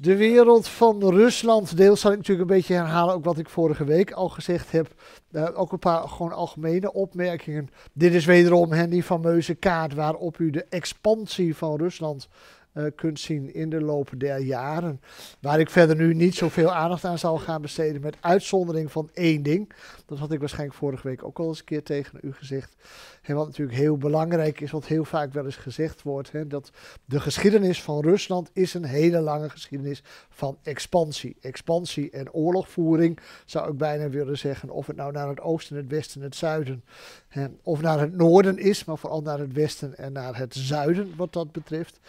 de wereld van Rusland. Deels zal ik natuurlijk een beetje herhalen, ook wat ik vorige week al gezegd heb. Eh, ook een paar gewoon algemene opmerkingen. Dit is wederom die fameuze kaart waarop u de expansie van Rusland uh, kunt zien in de loop der jaren. Waar ik verder nu niet zoveel aandacht aan zal gaan besteden, met uitzondering van één ding. Dat had ik waarschijnlijk vorige week ook al eens een keer tegen u gezegd. En wat natuurlijk heel belangrijk is, wat heel vaak wel eens gezegd wordt, hè, dat de geschiedenis van Rusland is een hele lange geschiedenis van expansie. Expansie en oorlogvoering zou ik bijna willen zeggen, of het nou naar het oosten, het westen, het zuiden, hè, of naar het noorden is, maar vooral naar het westen en naar het zuiden wat dat betreft.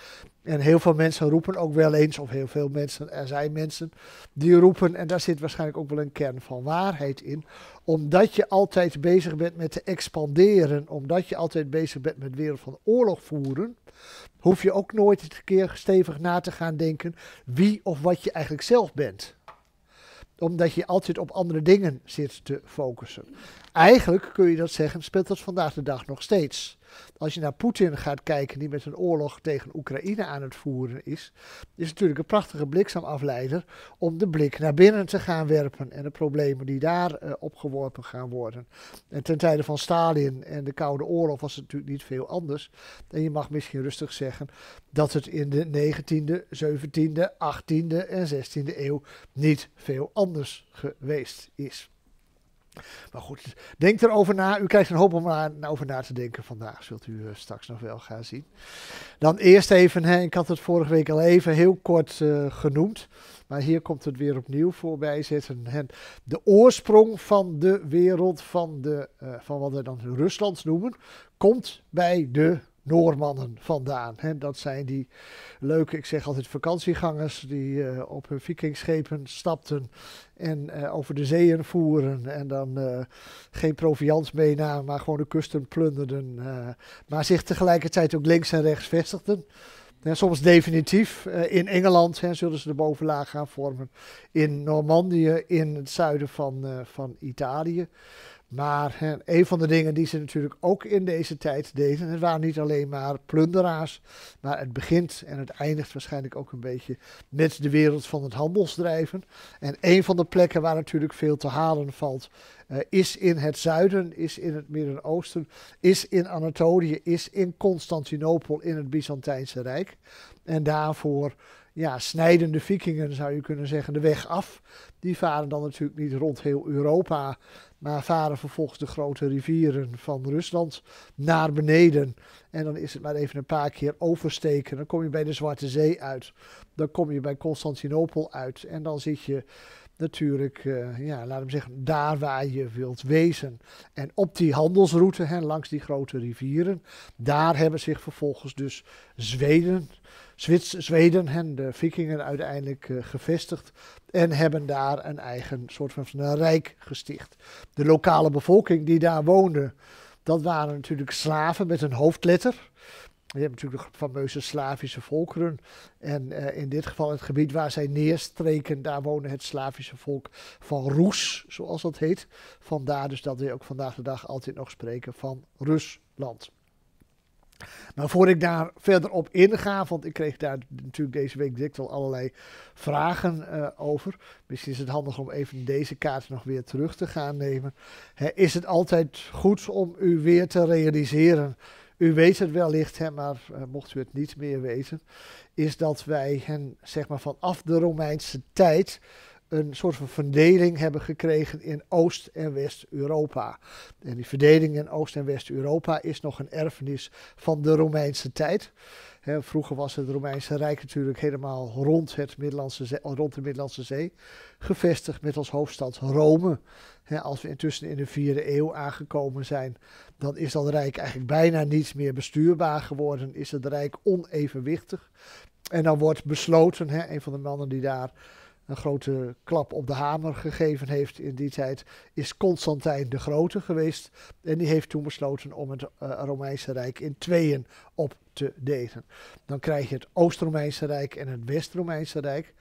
En heel veel mensen roepen ook wel eens, of heel veel mensen, er zijn mensen die roepen, en daar zit waarschijnlijk ook wel een kern van waarheid in, omdat je altijd bezig bent met te expanderen, omdat je altijd bezig bent met wereld van oorlog voeren, hoef je ook nooit een keer stevig na te gaan denken wie of wat je eigenlijk zelf bent omdat je altijd op andere dingen zit te focussen. Eigenlijk kun je dat zeggen, speelt dat vandaag de dag nog steeds. Als je naar Poetin gaat kijken, die met een oorlog tegen Oekraïne aan het voeren is, is natuurlijk een prachtige bliksemafleider om de blik naar binnen te gaan werpen en de problemen die daar eh, opgeworpen gaan worden. En ten tijde van Stalin en de Koude Oorlog was het natuurlijk niet veel anders. En je mag misschien rustig zeggen dat het in de 19e, 17e, 18e en 16e eeuw niet veel anders geweest is. Maar goed, denk erover na. U krijgt een hoop om na, over na te denken vandaag. Zult u eh, straks nog wel gaan zien. Dan eerst even, hè, ik had het vorige week al even heel kort eh, genoemd. Maar hier komt het weer opnieuw voorbij zitten. De oorsprong van de wereld, van, de, eh, van wat we dan Rusland noemen, komt bij de Noormannen vandaan. Hè? Dat zijn die leuke, ik zeg altijd vakantiegangers, die eh, op hun Vikingsschepen stapten en eh, over de zeeën voeren. En dan uh, geen proviant meenamen, maar gewoon de kusten plunderden. maar zich tegelijkertijd ook links en rechts vestigden. soms definitief. in Engeland zullen ze de bovenlaag gaan vormen. In Normandië, in het zuiden van, van Italië. Maar een van de dingen die ze natuurlijk ook in deze tijd deden, het waren niet alleen maar plunderaars, maar het begint en het eindigt waarschijnlijk ook een beetje met de wereld van het handelsdrijven. En een van de plekken waar natuurlijk veel te halen valt, eh, is in het zuiden, is in het Midden-Oosten, is in Anatolië, is in Constantinopel, in het Byzantijnse Rijk. En daarvoor ja, snijdende vikingen, zou je kunnen zeggen, de weg af. Die varen dan natuurlijk niet rond heel Europa, maar varen vervolgens de grote rivieren van Rusland naar beneden. En dan is het maar even een paar keer oversteken. Dan kom je bij de Zwarte Zee uit. Dan kom je bij Constantinopel uit. En dan zit je natuurlijk, uh, ja, laat hem zeggen, daar waar je wilt wezen. En op die handelsroute, hè, langs die grote rivieren, daar hebben zich vervolgens dus Zweden Zweden en de vikingen uiteindelijk eh, gevestigd en hebben daar een eigen soort van een rijk gesticht. De lokale bevolking die daar woonde, dat waren natuurlijk slaven met een hoofdletter. Je hebt natuurlijk de fameuze Slavische volkeren. En eh, in dit geval het gebied waar zij neerstreken, daar woonde het Slavische volk van Roes, zoals dat heet. Vandaar dus dat we ook vandaag de dag altijd nog spreken van Rusland. Maar voor ik daar verder op inga, want ik kreeg daar natuurlijk deze week direct wel allerlei vragen eh, over. Misschien is het handig om even deze kaart nog weer terug te gaan nemen. is het altijd goed om u weer te realiseren? U weet het wellicht, hè, maar eh, mocht u het niet meer weten, is dat wij hen zeg maar, vanaf de Romeinse tijd een soort van verdeling hebben gekregen in Oost- en West-Europa. En die verdeling in Oost- en West-Europa is nog een erfenis van de Romeinse tijd. vroeger was het Romeinse Rijk natuurlijk helemaal rond, het Middellandse rond de Middellandse Zee gevestigd met als hoofdstad Rome. als we intussen in de vierde eeuw aangekomen zijn, dan is dat Rijk eigenlijk bijna niet meer bestuurbaar geworden. Is het Rijk onevenwichtig. En dan wordt besloten, een van de mannen die daar een grote klap op de hamer gegeven heeft in die tijd, is Constantijn de Grote geweest. En die heeft toen besloten om het eh, Romeinse Rijk in tweeën op te delen. Dan krijg je het Oost-Romeinse Rijk en het West-Romeinse Rijk.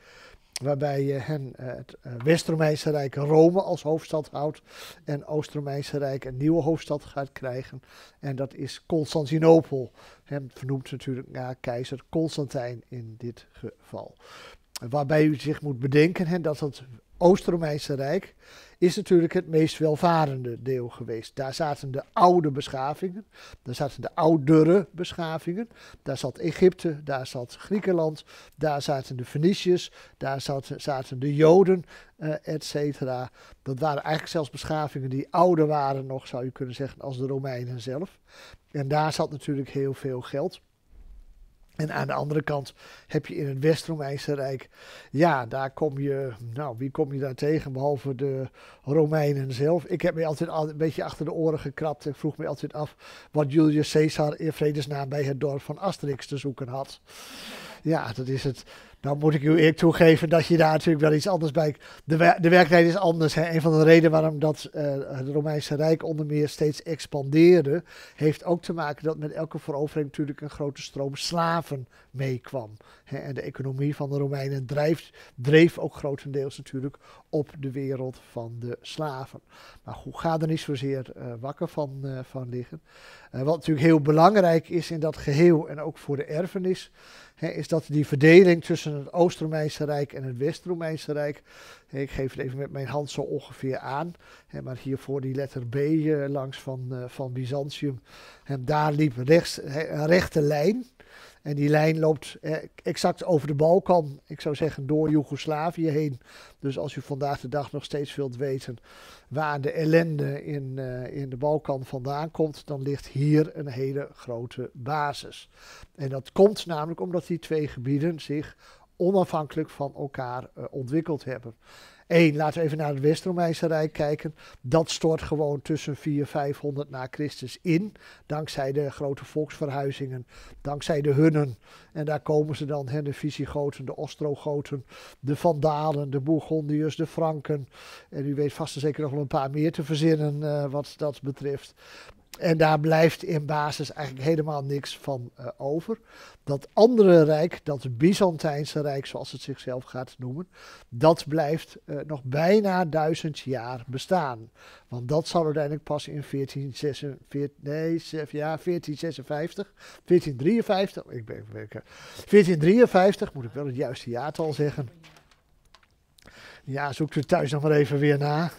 Waarbij je hen eh, het eh, West-Romeinse Rijk Rome als hoofdstad houdt. En Oost-Romeinse Rijk een nieuwe hoofdstad gaat krijgen. En dat is Constantinopel. Hem vernoemt natuurlijk naar keizer Constantijn in dit geval waarbij u zich moet bedenken hè, dat het Oost-Romeinse Rijk is natuurlijk het meest welvarende deel geweest. Daar zaten de oude beschavingen, daar zaten de oudere beschavingen, daar zat Egypte, daar zat Griekenland, daar zaten de Feniciërs, daar zaten, zaten de Joden, uh, et cetera. Dat waren eigenlijk zelfs beschavingen die ouder waren nog, zou je kunnen zeggen, als de Romeinen zelf. En daar zat natuurlijk heel veel geld. En aan de andere kant heb je in het West-Romeinse Rijk, ja, daar kom je, nou, wie kom je daar tegen behalve de Romeinen zelf? Ik heb me altijd een beetje achter de oren gekrapt en vroeg me altijd af wat Julius Caesar in vredesnaam bij het dorp van Asterix te zoeken had. Ja, dat is het nou moet ik u eerlijk toegeven dat je daar natuurlijk wel iets anders bij... De, wer de werkelijkheid is anders. Hè. Een van de redenen waarom dat, eh, het Romeinse Rijk onder meer steeds expandeerde... heeft ook te maken dat met elke verovering natuurlijk een grote stroom slaven meekwam. En de economie van de Romeinen drijft, dreef ook grotendeels natuurlijk op de wereld van de slaven. Maar goed, ga er niet zozeer eh, wakker van, eh, van liggen. wat natuurlijk heel belangrijk is in dat geheel en ook voor de erfenis is dat die verdeling tussen het Oost-Romeinse Rijk en het West-Romeinse Rijk. ik geef het even met mijn hand zo ongeveer aan. Hè, maar hiervoor die letter B eh, langs van, eh, van Byzantium. En daar liep rechts, een rechte lijn. En die lijn loopt eh, exact over de Balkan, ik zou zeggen door Joegoslavië heen. Dus als u vandaag de dag nog steeds wilt weten waar de ellende in, eh, in de Balkan vandaan komt, dan ligt hier een hele grote basis. En dat komt namelijk omdat die twee gebieden zich onafhankelijk van elkaar eh, ontwikkeld hebben. Eén, laten we even naar het West-Romeinse Rijk kijken. Dat stort gewoon tussen 400 500 na Christus in. Dankzij de grote volksverhuizingen, dankzij de Hunnen. En daar komen ze dan, de Visigoten, de Ostrogoten, de Vandalen, de Bourgondiërs, de Franken. En u weet vast en zeker nog wel een paar meer te verzinnen eh, wat dat betreft. En daar blijft in basis eigenlijk helemaal niks van eh, over. Dat andere rijk, dat Byzantijnse rijk zoals het zichzelf gaat noemen, dat blijft eh, nog bijna duizend jaar bestaan. Want dat zal uiteindelijk pas in 1446, nee, ja, 1456, 1453, ik ben, 1453 moet ik wel het juiste jaartal zeggen. Ja, zoek er thuis nog maar even weer na.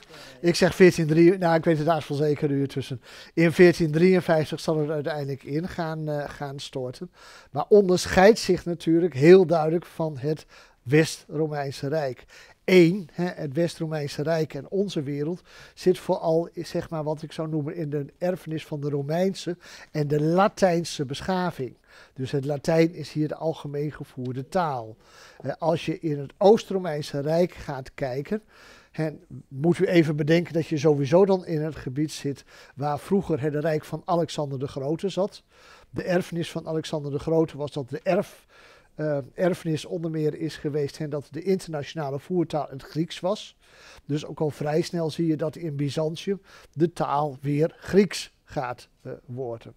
Ik zeg 14,3. Nou, ik weet het daar zeker uur tussen. In 1453 zal het uiteindelijk in gaan, eh, gaan storten. Maar onderscheidt zich natuurlijk heel duidelijk van het West-Romeinse Rijk. Eén, hè, het West-Romeinse Rijk en onze wereld zit vooral, zeg maar, wat ik zou noemen, in de erfenis van de Romeinse en de Latijnse beschaving. Dus het Latijn is hier de algemeen gevoerde taal. Eh, als je in het Oost-Romeinse Rijk gaat kijken, en moet u even bedenken dat je sowieso dan in het gebied zit waar vroeger het Rijk van Alexander de Grote zat. De erfenis van Alexander de Grote was dat de erf, eh, erfenis onder meer is geweest en dat de internationale voertaal het Grieks was. Dus ook al vrij snel zie je dat in Byzantium de taal weer Grieks gaat eh, worden.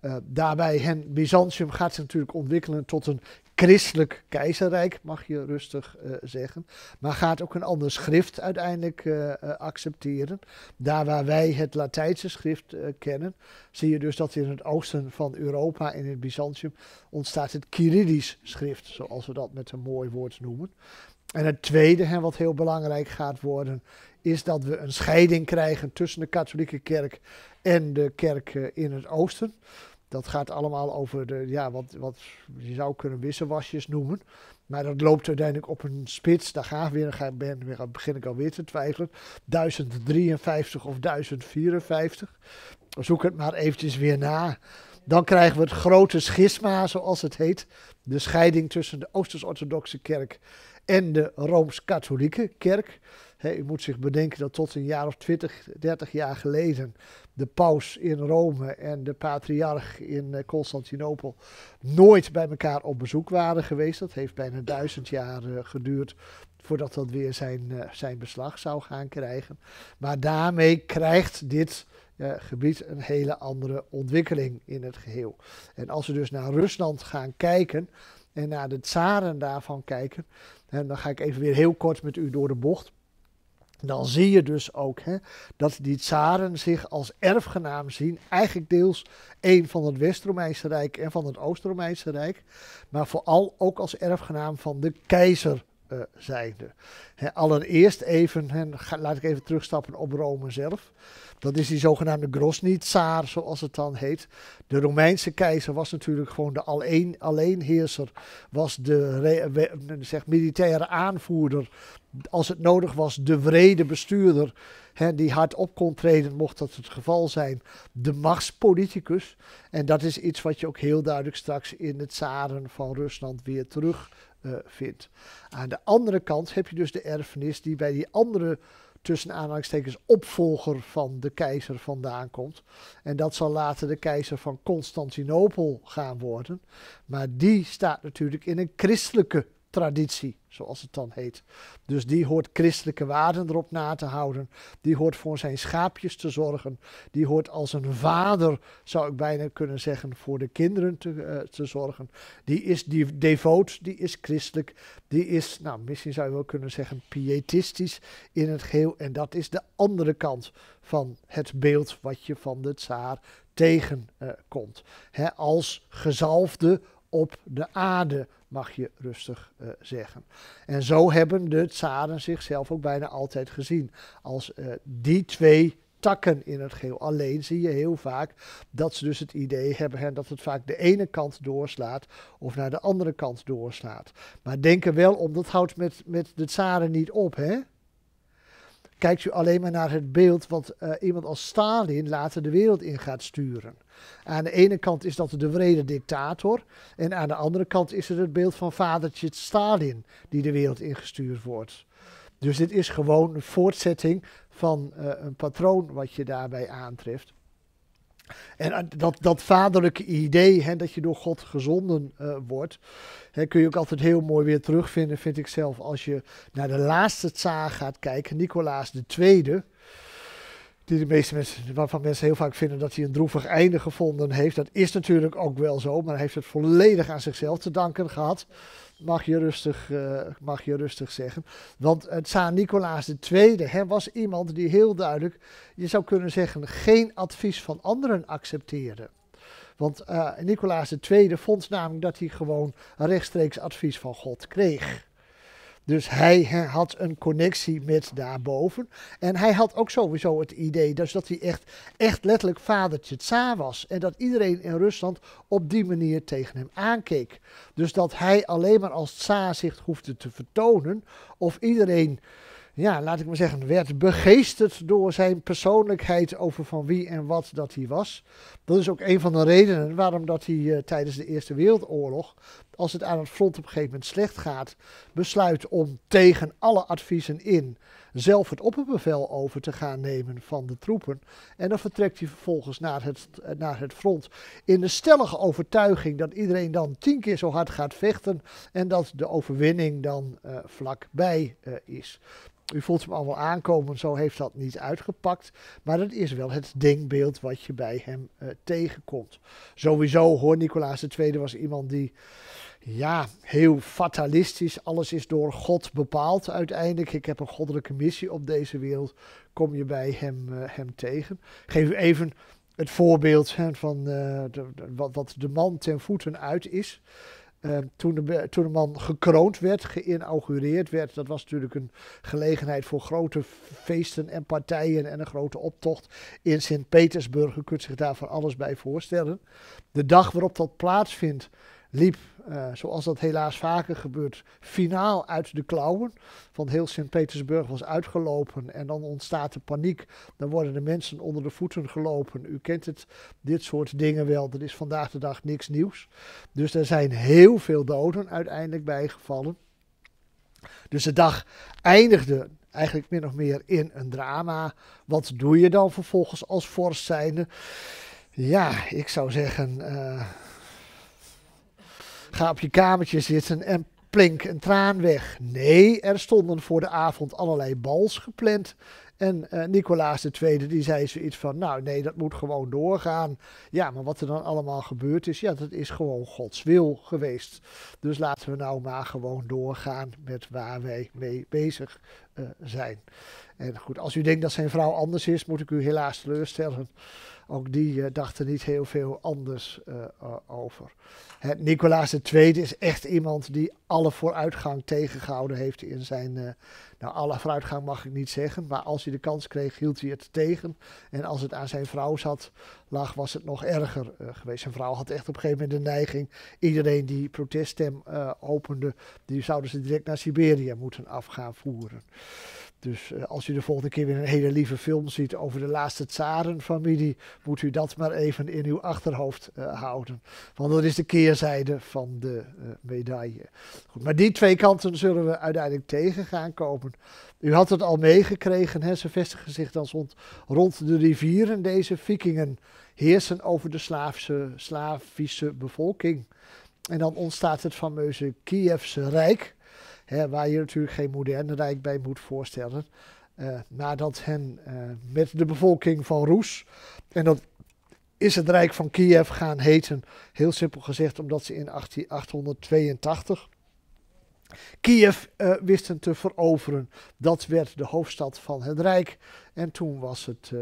Eh, daarbij hen, Byzantium gaat zich natuurlijk ontwikkelen tot een christelijk keizerrijk, mag je rustig eh, zeggen. Maar gaat ook een ander schrift uiteindelijk eh, accepteren. Daar waar wij het Latijnse schrift kennen, zie je dus dat in het oosten van Europa in het Byzantium ontstaat het Kyrillisch schrift, zoals we dat met een mooi woord noemen. En het tweede, wat heel belangrijk gaat worden, is dat we een scheiding krijgen tussen de katholieke kerk en de kerk eh, in het oosten. Dat gaat allemaal over de, ja, wat, wat je zou kunnen wisselwasjes noemen. Maar dat loopt uiteindelijk op een spits. Daar ga ik weer, ga, ben, begin ik alweer te twijfelen. 1053 of 1054. Zoek het maar eventjes weer na. Dan krijgen we het grote schisma, zoals het heet. De scheiding tussen de Oosters-Orthodoxe kerk en de Rooms-Katholieke kerk u moet zich bedenken dat tot een jaar of twintig, 30 jaar geleden de paus in Rome en de patriarch in eh, Constantinopel nooit bij elkaar op bezoek waren geweest. Dat heeft bijna duizend jaar eh, geduurd voordat dat weer zijn, eh, zijn beslag zou gaan krijgen. Maar daarmee krijgt dit gebied een hele andere ontwikkeling in het geheel. En als we dus naar Rusland gaan kijken en naar de tsaren daarvan kijken, en dan ga ik even weer heel kort met u door de bocht dan zie je dus ook hè, dat die tsaren zich als erfgenaam zien. Eigenlijk deels één van het West-Romeinse Rijk en van het Oost-Romeinse Rijk. Maar vooral ook als erfgenaam van de keizer uh, eh, zijnde. allereerst even, he, laat ik even terugstappen op Rome zelf. Dat is die zogenaamde Grosnitsaar, zoals het dan heet. De Romeinse keizer was natuurlijk gewoon de alleen, alleenheerser, was de re, militaire aanvoerder. Als het nodig was, de vrede bestuurder, die hard op kon treden, mocht dat het geval zijn. De machtspoliticus. En dat is iets wat je ook heel duidelijk straks in het zaren van Rusland weer terug eh, Aan de andere kant heb je dus de erfenis die bij die andere tussen aanhalingstekens opvolger van de keizer vandaan komt. En dat zal later de keizer van Constantinopel gaan worden. Maar die staat natuurlijk in een christelijke traditie, zoals het dan heet. Dus die hoort christelijke waarden erop na te houden. Die hoort voor zijn schaapjes te zorgen. Die hoort als een vader, zou ik bijna kunnen zeggen, voor de kinderen te, eh, te zorgen. Die is die devoot, die is christelijk. Die is, nou, misschien zou je wel kunnen zeggen, pietistisch in het geheel. En dat is de andere kant van het beeld wat je van de tsaar tegenkomt. Eh, als gezalfde op de aarde mag je rustig eh, zeggen. En zo hebben de tsaren zichzelf ook bijna altijd gezien. Als eh, die twee takken in het geel. Alleen zie je heel vaak dat ze dus het idee hebben hè, dat het vaak de ene kant doorslaat of naar de andere kant doorslaat. Maar er wel om, dat houdt met, met de tsaren niet op, hè? kijkt u alleen maar naar het beeld wat eh, iemand als Stalin later de wereld in gaat sturen. Aan de ene kant is dat de wrede dictator en aan de andere kant is het het beeld van vadertje Stalin die de wereld ingestuurd wordt. Dus dit is gewoon een voortzetting van eh, een patroon wat je daarbij aantreft. En eh, dat, dat vaderlijke idee hè, dat je door God gezonden eh, wordt, hè, kun je ook altijd heel mooi weer terugvinden, vind ik zelf. Als je naar de laatste tsaar gaat kijken, Nicolaas II, die de meeste mensen, waarvan mensen heel vaak vinden dat hij een droevig einde gevonden heeft. Dat is natuurlijk ook wel zo, maar hij heeft het volledig aan zichzelf te danken gehad mag je rustig, eh, mag je rustig zeggen. Want het Nicolaas II hè, was iemand die heel duidelijk, je zou kunnen zeggen, geen advies van anderen accepteerde. Want uh, Nicolaas II vond namelijk dat hij gewoon rechtstreeks advies van God kreeg. Dus hij had een connectie met daarboven. En hij had ook sowieso het idee dus dat hij echt, echt letterlijk vadertje Tsa was. En dat iedereen in Rusland op die manier tegen hem aankeek. Dus dat hij alleen maar als Tsa zich hoefde te vertonen. Of iedereen ja, laat ik maar zeggen, werd begeesterd door zijn persoonlijkheid over van wie en wat dat hij was. Dat is ook een van de redenen waarom dat hij eh, tijdens de Eerste Wereldoorlog, als het aan het front op een gegeven moment slecht gaat, besluit om tegen alle adviezen in zelf het opperbevel over te gaan nemen van de troepen. En dan vertrekt hij vervolgens naar het, eh, naar het front in de stellige overtuiging dat iedereen dan tien keer zo hard gaat vechten en dat de overwinning dan eh, vlakbij is. U voelt hem allemaal aankomen, zo heeft dat niet uitgepakt. Maar dat is wel het denkbeeld wat je bij hem eh, tegenkomt. Sowieso hoor Nicolaas II was iemand die ja, heel fatalistisch. Alles is door God bepaald uiteindelijk. Ik heb een goddelijke missie op deze wereld. Kom je bij hem, uh, hem tegen? Geef u even het voorbeeld van eh, wat, wat de man ten voeten uit is. Ehm, toen, de, toen, de, man gekroond werd, geïnaugureerd werd, dat was natuurlijk een gelegenheid voor grote feesten en partijen en een grote optocht in Sint-Petersburg. U kunt zich daar van alles bij voorstellen. De dag waarop dat plaatsvindt, liep eh, zoals dat helaas vaker gebeurt, finaal uit de klauwen. Want heel Sint-Petersburg was uitgelopen en dan ontstaat de paniek. Dan worden de mensen onder de voeten gelopen. U kent het, dit soort dingen wel. Er is vandaag de dag niks nieuws. Dus er zijn heel veel doden uiteindelijk bijgevallen. Dus de dag eindigde eigenlijk min of meer in een drama. Wat doe je dan vervolgens als vorst zijnde? Ja, ik zou zeggen, eh, ga op je kamertje zitten en plink een traan weg. Nee, er stonden voor de avond allerlei bals gepland. En uh, Nicolaas II die zei zoiets van, nou nee, dat moet gewoon doorgaan. Ja, maar wat er dan allemaal gebeurd is, ja, dat is gewoon Gods wil geweest. Dus laten we nou maar gewoon doorgaan met waar wij mee bezig eh, zijn. En goed, als u denkt dat zijn vrouw anders is, moet ik u helaas teleurstellen ook die uh, dachten niet heel veel anders eh, over. Nicolaas II is echt iemand die alle vooruitgang tegengehouden heeft in zijn. Eh, nou, alle vooruitgang mag ik niet zeggen, maar als hij de kans kreeg, hield hij het tegen. En als het aan zijn vrouw zat, lag, was het nog erger geweest. Zijn vrouw had echt op een gegeven moment de neiging: iedereen die proteststem opende, die zouden ze direct naar Siberië moeten afgaan voeren. Dus eh, als u de volgende keer weer een hele lieve film ziet over de laatste tsarenfamilie, moet u dat maar even in uw achterhoofd eh, houden. Want dat is de keerzijde van de eh, medaille. Goed, maar die twee kanten zullen we uiteindelijk tegen gaan komen. U had het al meegekregen, hè? ze vestigen zich dan rond, rond de rivieren. Deze vikingen heersen over de Slavische bevolking. En dan ontstaat het fameuze Kievse Rijk waar je natuurlijk geen moderne rijk bij moet voorstellen. Eh, nadat hen eh, met de bevolking van Roes, en dat is het Rijk van Kiev gaan heten, heel simpel gezegd omdat ze in 1882 Kiev eh, wisten te veroveren. Dat werd de hoofdstad van het Rijk en toen was, het,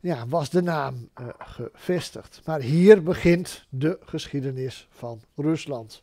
ja, was de naam gevestigd. Maar hier begint de geschiedenis van Rusland.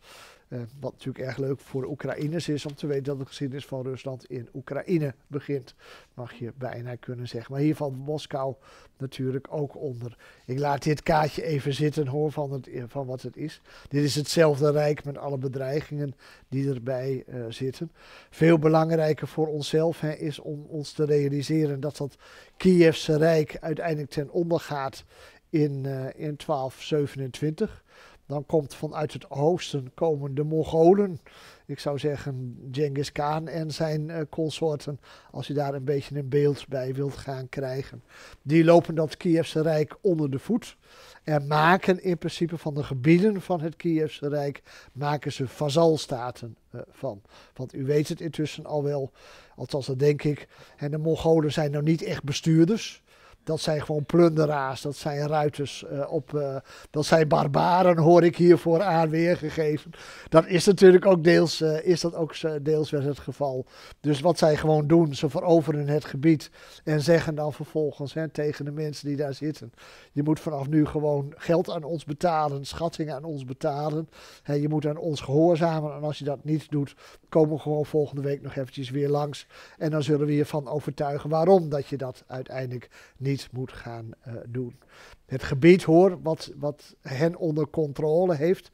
Eh, wat natuurlijk erg leuk voor de Oekraïners is om te weten dat de geschiedenis van Rusland in Oekraïne begint. Mag je bijna kunnen zeggen. Maar hier valt Moskou natuurlijk ook onder. Ik laat dit kaartje even zitten hoor van, het, eh, van wat het is. Dit is hetzelfde Rijk met alle bedreigingen die erbij eh, zitten. Veel belangrijker voor onszelf hè, is om ons te realiseren dat dat Kievse Rijk uiteindelijk ten onder gaat in, in 1227. Dan komt vanuit het oosten komen de Mongolen. Ik zou zeggen Genghis Khan en zijn eh, consorten. Als je daar een beetje een beeld bij wilt gaan krijgen. Die lopen dat Kievse Rijk onder de voet. En maken in principe van de gebieden van het Kievse Rijk. Maken ze vazalstaten eh, van. Want u weet het intussen al wel. Althans dat denk ik. En de Mongolen zijn nou niet echt bestuurders. Dat zijn gewoon plunderaars, dat zijn ruiters, eh, op, eh, dat zijn barbaren, hoor ik hiervoor aan weergegeven. Dat is natuurlijk ook deels, eh, is dat ook deels wel het geval. Dus wat zij gewoon doen, ze veroveren het gebied en zeggen dan vervolgens hè, tegen de mensen die daar zitten: Je moet vanaf nu gewoon geld aan ons betalen, schattingen aan ons betalen. Hè, je moet aan ons gehoorzamen. En als je dat niet doet, komen we gewoon volgende week nog eventjes weer langs. En dan zullen we je van overtuigen waarom dat je dat uiteindelijk niet moet gaan eh, doen. Het gebied hoor, wat, wat hen onder controle heeft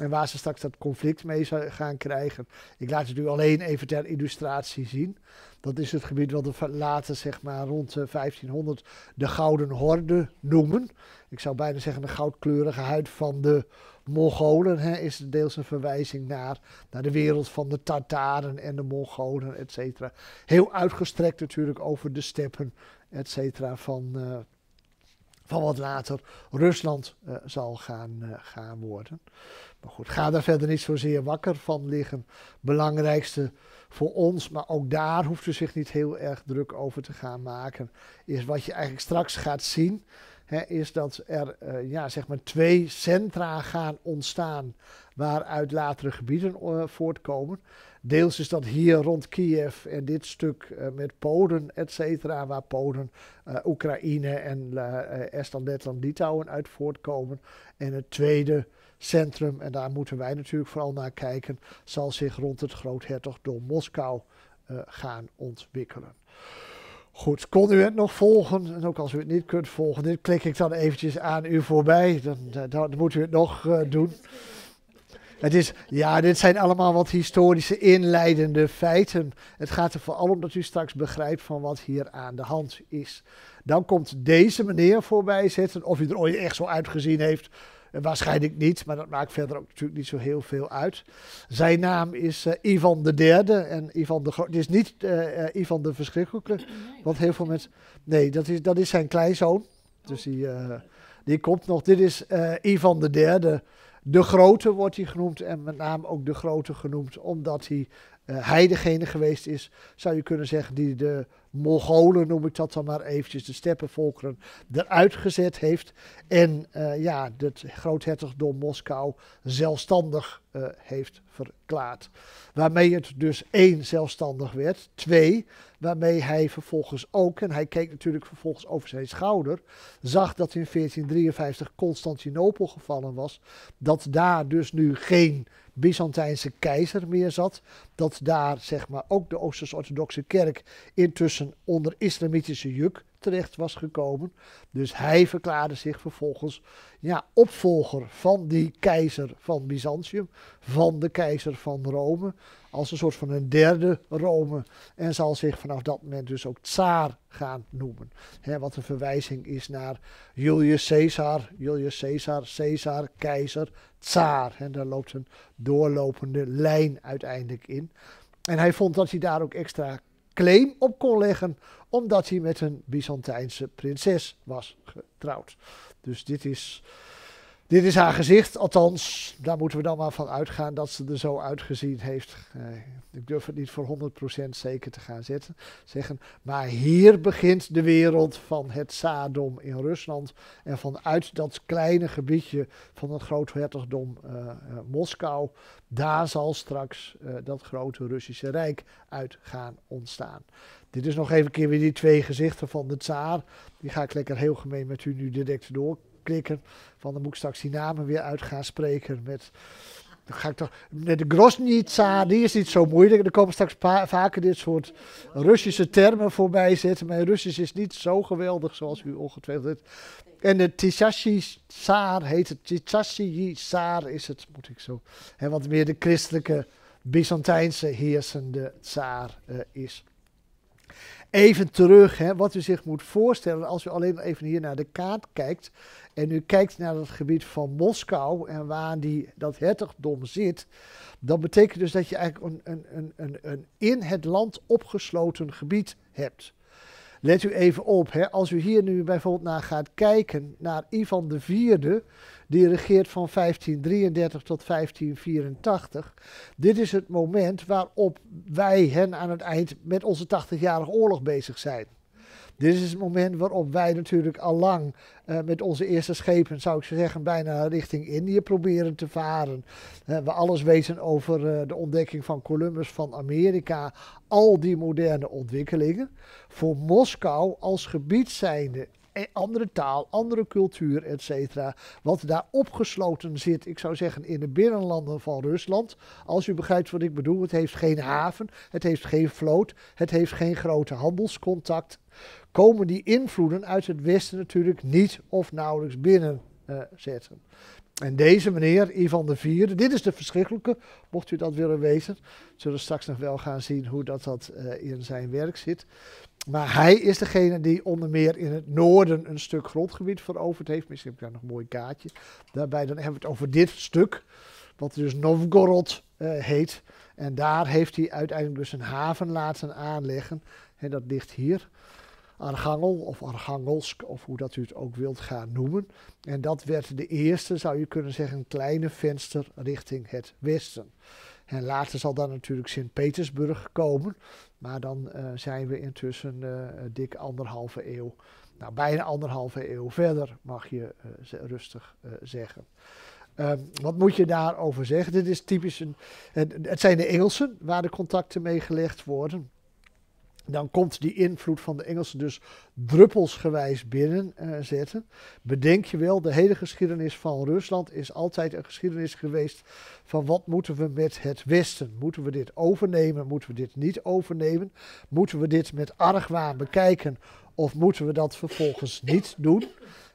en waar ze straks dat conflict mee gaan krijgen. Ik laat het u alleen even ter illustratie zien. Dat is het gebied wat we later, zeg maar, rond 1500 eh, de Gouden Horde noemen. Ik zou bijna zeggen de goudkleurige huid van de Mongolen. Hè, is deels een verwijzing naar, naar de wereld van de Tartaren en de Mongolen, et cetera. Heel uitgestrekt natuurlijk over de steppen et cetera, van, eh, van wat later Rusland eh, zal gaan, eh, gaan worden. Maar goed, ga daar verder niet zozeer wakker van liggen. Belangrijkste voor ons, maar ook daar hoeft u zich niet heel erg druk over te gaan maken, is wat je eigenlijk straks gaat zien. is dat er ja, zeg maar twee centra gaan ontstaan waaruit latere gebieden voortkomen. Deels is dat hier rond Kiev en dit stuk eh, met Polen, et cetera, waar Polen, eh, Oekraïne en eh, Estland, Letland, Litouwen uit voortkomen. En het tweede centrum, en daar moeten wij natuurlijk vooral naar kijken, zal zich rond het Groothertogdom Moskou gaan ontwikkelen. Goed, kon u het nog volgen? En ook als u het niet kunt volgen, dit klik ik dan eventjes aan u voorbij. Dan, dan, dan moet u het nog doen. Het is, ja, dit zijn allemaal wat historische inleidende feiten. Het gaat er vooral om dat u straks begrijpt van wat hier aan de hand is. Dan komt deze meneer voorbij zitten. Of u er ooit echt zo uitgezien heeft, eh, waarschijnlijk niet. Maar dat maakt verder ook natuurlijk niet zo heel veel uit. Zijn naam is eh, Ivan de Derde. En Ivan de is niet eh, Ivan de Verschrikkelijke. Want heel veel mensen... Nee, dat is, dat is zijn kleinzoon. Dus die, die komt nog. Dit is Ivan de Derde. De Grote wordt hij genoemd en met name ook de Grote genoemd omdat hij, eh, hij degene geweest is, zou je kunnen zeggen, die de Mogolen noem ik dat dan maar eventjes, de steppenvolkeren, eruit gezet heeft. En eh, ja, het groothertogdom Moskou zelfstandig eh, heeft verklaard. Waarmee het dus één zelfstandig werd, twee, waarmee hij vervolgens ook, en hij keek natuurlijk vervolgens over zijn schouder, zag dat in 1453 Constantinopel gevallen was, dat daar dus nu geen Byzantijnse keizer meer zat, dat daar zeg maar ook de Oosters-Orthodoxe Kerk intussen onder islamitische juk terecht was gekomen. Dus hij verklaarde zich vervolgens ja, opvolger van die keizer van Byzantium, van de keizer van Rome, als een soort van een derde Rome. En zal zich vanaf dat moment dus ook tsaar gaan noemen. wat een verwijzing is naar Julius Caesar, Julius Caesar, Caesar, keizer, tsaar. En daar loopt een doorlopende lijn uiteindelijk in. En hij vond dat hij daar ook extra claim op kon leggen, omdat hij met een Byzantijnse prinses was getrouwd. Dus dit is dit is haar gezicht, althans, daar moeten we dan maar van uitgaan dat ze er zo uitgezien heeft. Eh, ik durf het niet voor 100% zeker te gaan zetten, zeggen. Maar hier begint de wereld van het Sadom in Rusland. En vanuit dat kleine gebiedje van het groot uh, eh, eh, Moskou, daar zal straks dat grote Russische Rijk uit gaan ontstaan. Dit is nog even een keer weer die twee gezichten van de tsaar. Die ga ik lekker heel gemeen met u nu direct door klikken. Van dan moet ik straks die namen weer uit gaan spreken met... Dan ga ik toch. De Grosnica, die is niet zo moeilijk. Er komen straks vaker dit soort Russische termen voorbij zitten. Mijn Russisch is niet zo geweldig zoals u ongetwijfeld weet. En de Tishashi-saar heet het. Tishashi-saar is het, moet ik zo. Hè, want meer de christelijke Byzantijnse heersende tsaar eh, is. Even terug, hè, wat u zich moet voorstellen als u alleen even hier naar de kaart kijkt en u kijkt naar het gebied van Moskou en waar die, dat hertogdom zit, dat betekent dus dat je eigenlijk een, een, een, een in het land opgesloten gebied hebt. Let u even op, hè, als u hier nu bijvoorbeeld naar gaat kijken, naar Ivan IV, die regeert van 1533 tot 1584. Dit is het moment waarop wij hen aan het eind met onze 80-jarige oorlog bezig zijn. Dit is het moment waarop wij natuurlijk allang uh, eh, met onze eerste schepen, zou ik zo zeggen, bijna richting Indië proberen te varen. Eh, we alles weten over eh, de ontdekking van Columbus van Amerika, al die moderne ontwikkelingen. Voor Moskou als gebied zijnde andere taal, andere cultuur, et cetera. Wat daar opgesloten zit, ik zou zeggen, in de binnenlanden van Rusland. Als u begrijpt wat ik bedoel, het heeft geen haven, het heeft geen vloot, het heeft geen grote handelscontact, komen die invloeden uit het Westen natuurlijk niet of nauwelijks binnenzetten. Eh, uh, en deze meneer, Ivan de Vierde, dit is de verschrikkelijke, mocht u dat willen weten. Zullen we straks nog wel gaan zien hoe dat, dat eh, in zijn werk zit. Maar hij is degene die onder meer in het noorden een stuk grondgebied veroverd heeft. Misschien heb ik daar nog een mooi kaartje. Daarbij dan hebben we het over dit stuk, wat dus Novgorod eh, heet. En daar heeft hij uiteindelijk dus een haven laten aanleggen. En dat ligt hier. Argangel of Argangelsk of hoe dat u het ook wilt gaan noemen. En dat werd de eerste, zou je kunnen zeggen, een kleine venster richting het westen. En later zal dan natuurlijk Sint-Petersburg komen, maar dan eh, zijn we intussen uh, dik anderhalve eeuw, nou bijna anderhalve eeuw verder, mag je eh, rustig zeggen. Ehm, wat moet je daarover zeggen? Dit is typisch een, het zijn de Engelsen waar de contacten mee gelegd worden. Dan komt die invloed van de Engelsen dus druppelsgewijs binnenzetten. Eh, uh, Bedenk je wel, de hele geschiedenis van Rusland is altijd een geschiedenis geweest van wat moeten we met het Westen? Moeten we dit overnemen? Moeten we dit niet overnemen? Moeten we dit met argwaan bekijken? Of moeten we dat vervolgens niet doen?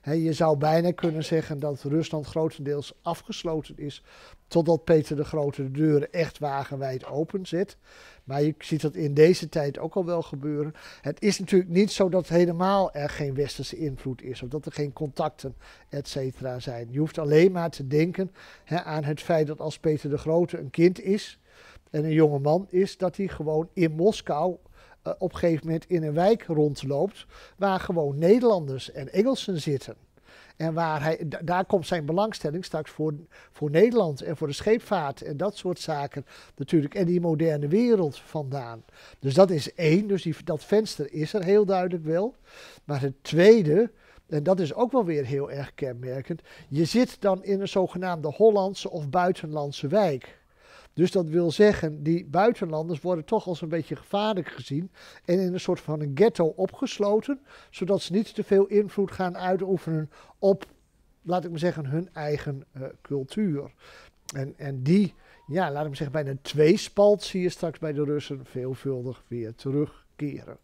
je zou bijna kunnen zeggen dat Rusland grotendeels afgesloten is. Totdat Peter de Grote de deuren echt wagenwijd openzet. Maar je ziet dat in deze tijd ook al wel gebeuren. Het is natuurlijk niet zo dat helemaal er geen westerse invloed is. Of dat er geen contacten, et cetera, zijn. Je hoeft alleen maar te denken aan het feit dat als Peter de Grote een kind is en een jonge man is, dat hij gewoon in Moskou eh, op een gegeven moment in een wijk rondloopt waar gewoon Nederlanders en Engelsen zitten. En waar hij, daar komt zijn belangstelling straks voor, voor Nederland en voor de scheepvaart en dat soort zaken natuurlijk. En die moderne wereld vandaan. Dus dat is één. Dus die, dat venster is er heel duidelijk wel. Maar het tweede, en dat is ook wel weer heel erg kenmerkend. Je zit dan in een zogenaamde Hollandse of buitenlandse wijk. Dus dat wil zeggen, die buitenlanders worden toch als een beetje gevaarlijk gezien en in een soort van een ghetto opgesloten, zodat ze niet te veel invloed gaan uitoefenen op, laat ik maar zeggen, hun eigen eh, cultuur. En, en die, ja, laat ik maar zeggen, bijna tweespalt zie je straks bij de Russen veelvuldig weer terugkeren.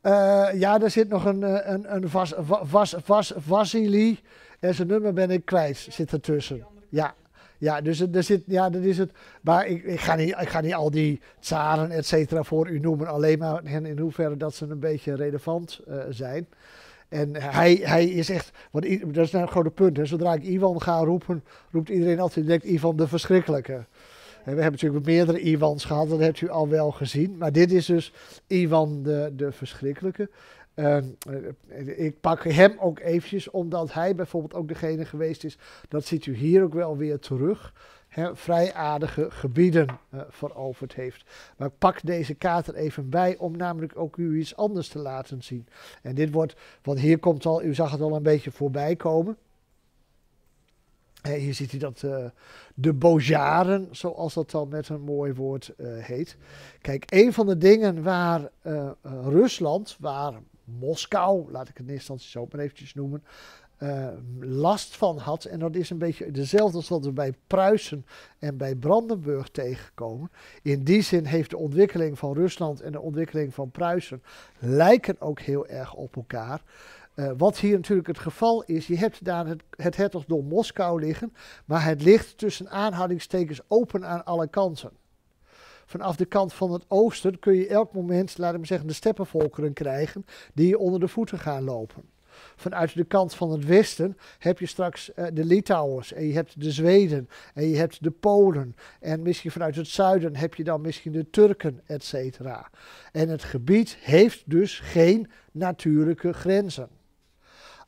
Eh, ja, er zit nog een, eh, een, een vas, vas, vas, Vasili. En zijn nummer ben ik kwijt, zit ertussen. Ja, ja, dus er zit, ja, dat is het. Maar ik, ik, ga niet, ik ga niet al die tsaren, et cetera, voor u noemen. Alleen maar hen in hoeverre dat ze een beetje relevant eh, zijn. En hij, hij is echt, want dat is nou een grote punt. Hè. Zodra ik Ivan ga roepen, roept iedereen altijd direct Ivan de Verschrikkelijke. En we hebben natuurlijk meerdere Iwans gehad, dat hebt u al wel gezien. Maar dit is dus Ivan de, de Verschrikkelijke. Ehm, eh, ik pak hem ook eventjes, omdat hij bijvoorbeeld ook degene geweest is. Dat ziet u hier ook wel weer terug. vrij aardige gebieden uh, veroverd heeft. Maar ik pak deze kaart er even bij om namelijk ook u iets anders te laten zien. En dit wordt, want hier komt al, u zag het al een beetje voorbij komen. hier ziet u dat eh, de Bojaren, zoals dat dan met een mooi woord heet. Kijk, een van de dingen waar Rusland, waar Moskou, laat ik het in eerste instantie zo maar eventjes noemen, eh, last van had. En dat is een beetje dezelfde als wat we bij Pruisen en bij Brandenburg tegenkomen. In die zin heeft de ontwikkeling van Rusland en de ontwikkeling van Pruisen lijken ook heel erg op elkaar. Eh, wat hier natuurlijk het geval is, je hebt daar het, het hertogdom Moskou liggen, maar het ligt tussen aanhalingstekens open aan alle kanten vanaf de kant van het oosten kun je elk moment, laten we zeggen, de steppenvolkeren krijgen die je onder de voeten gaan lopen. Vanuit de kant van het westen heb je straks eh, de Litouwers en je hebt de Zweden en je hebt de Polen. En misschien vanuit het zuiden heb je dan misschien de Turken, et cetera. En het gebied heeft dus geen natuurlijke grenzen.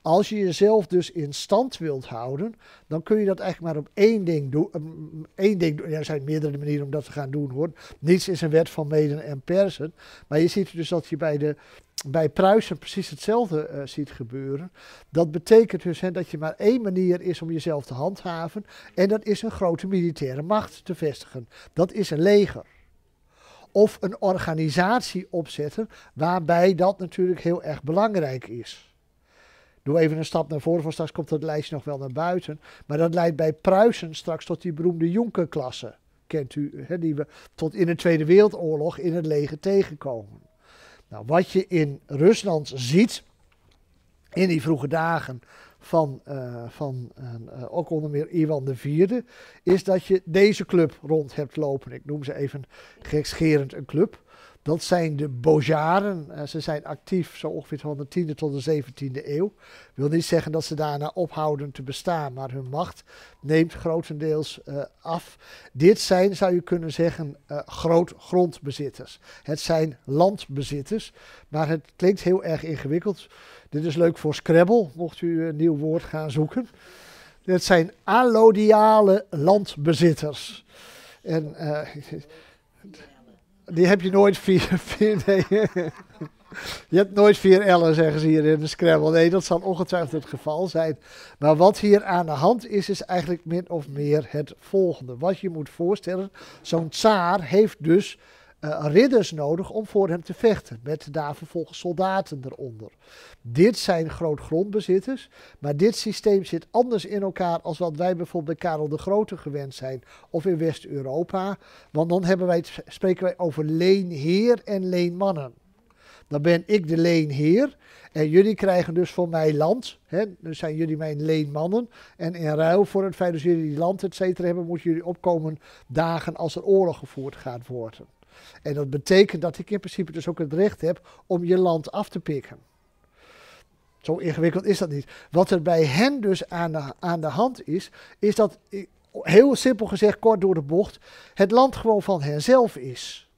Als je jezelf dus in stand wilt houden, dan kun je dat echt maar op één ding doen. Eén ding Ja, er zijn meerdere manieren om dat te gaan doen hoor. Niets is een wet van meden en persen. Maar je ziet dus dat je bij, de, bij Pruisen precies hetzelfde eh, ziet gebeuren. Dat betekent dus hè, dat je maar één manier is om jezelf te handhaven. En dat is een grote militaire macht te vestigen. Dat is een leger of een organisatie opzetten, waarbij dat natuurlijk heel erg belangrijk is. Doe even een stap naar voren, want straks komt dat lijstje nog wel naar buiten. Maar dat leidt bij Pruisen straks tot die beroemde Jonkerklasse. Kent u, hè, die we tot in de Tweede Wereldoorlog in het leger tegenkomen. Nou, wat je in Rusland ziet, in die vroege dagen van, eh, van eh, eh, ook onder meer Iwan IV, is dat je deze club rond hebt lopen. Ik noem ze even gekscherend een club. Dat zijn de Bojaren. Eh, ze zijn actief zo ongeveer van de 10e tot de 17e eeuw. Wil niet zeggen dat ze daarna ophouden te bestaan, maar hun macht neemt grotendeels eh, af. Dit zijn, zou je kunnen zeggen, eh, groot grootgrondbezitters. Het zijn landbezitters, maar het klinkt heel erg ingewikkeld. Dit is leuk voor Scrabble, mocht u een nieuw woord gaan zoeken. Het zijn allodiale landbezitters. En Die heb je nooit vier. vier nee. Je hebt nooit vier ellen, zeggen ze hier in de Scrabble. Nee, dat zal ongetwijfeld het geval zijn. Maar wat hier aan de hand is, is eigenlijk min of meer het volgende. Wat je moet voorstellen, zo'n tsaar heeft dus uh, eh, ridders nodig om voor hem te vechten, met daar vervolgens soldaten eronder. Dit zijn grootgrondbezitters, maar dit systeem zit anders in elkaar als wat wij bijvoorbeeld bij Karel de Grote gewend zijn of in West-Europa, want dan hebben wij, spreken wij over leenheer en leenmannen. Dan ben ik de leenheer en jullie krijgen dus voor mij land. Hè? Dus zijn jullie mijn leenmannen. En in ruil voor het feit dat jullie land et cetera hebben, moeten jullie opkomen dagen als er oorlog gevoerd gaat worden. En dat betekent dat ik in principe dus ook het recht heb om je land af te pikken. Zo ingewikkeld is dat niet. Wat er bij hen dus aan de, aan de hand is, is dat, eh, heel simpel gezegd, kort door de bocht, het land gewoon van henzelf is.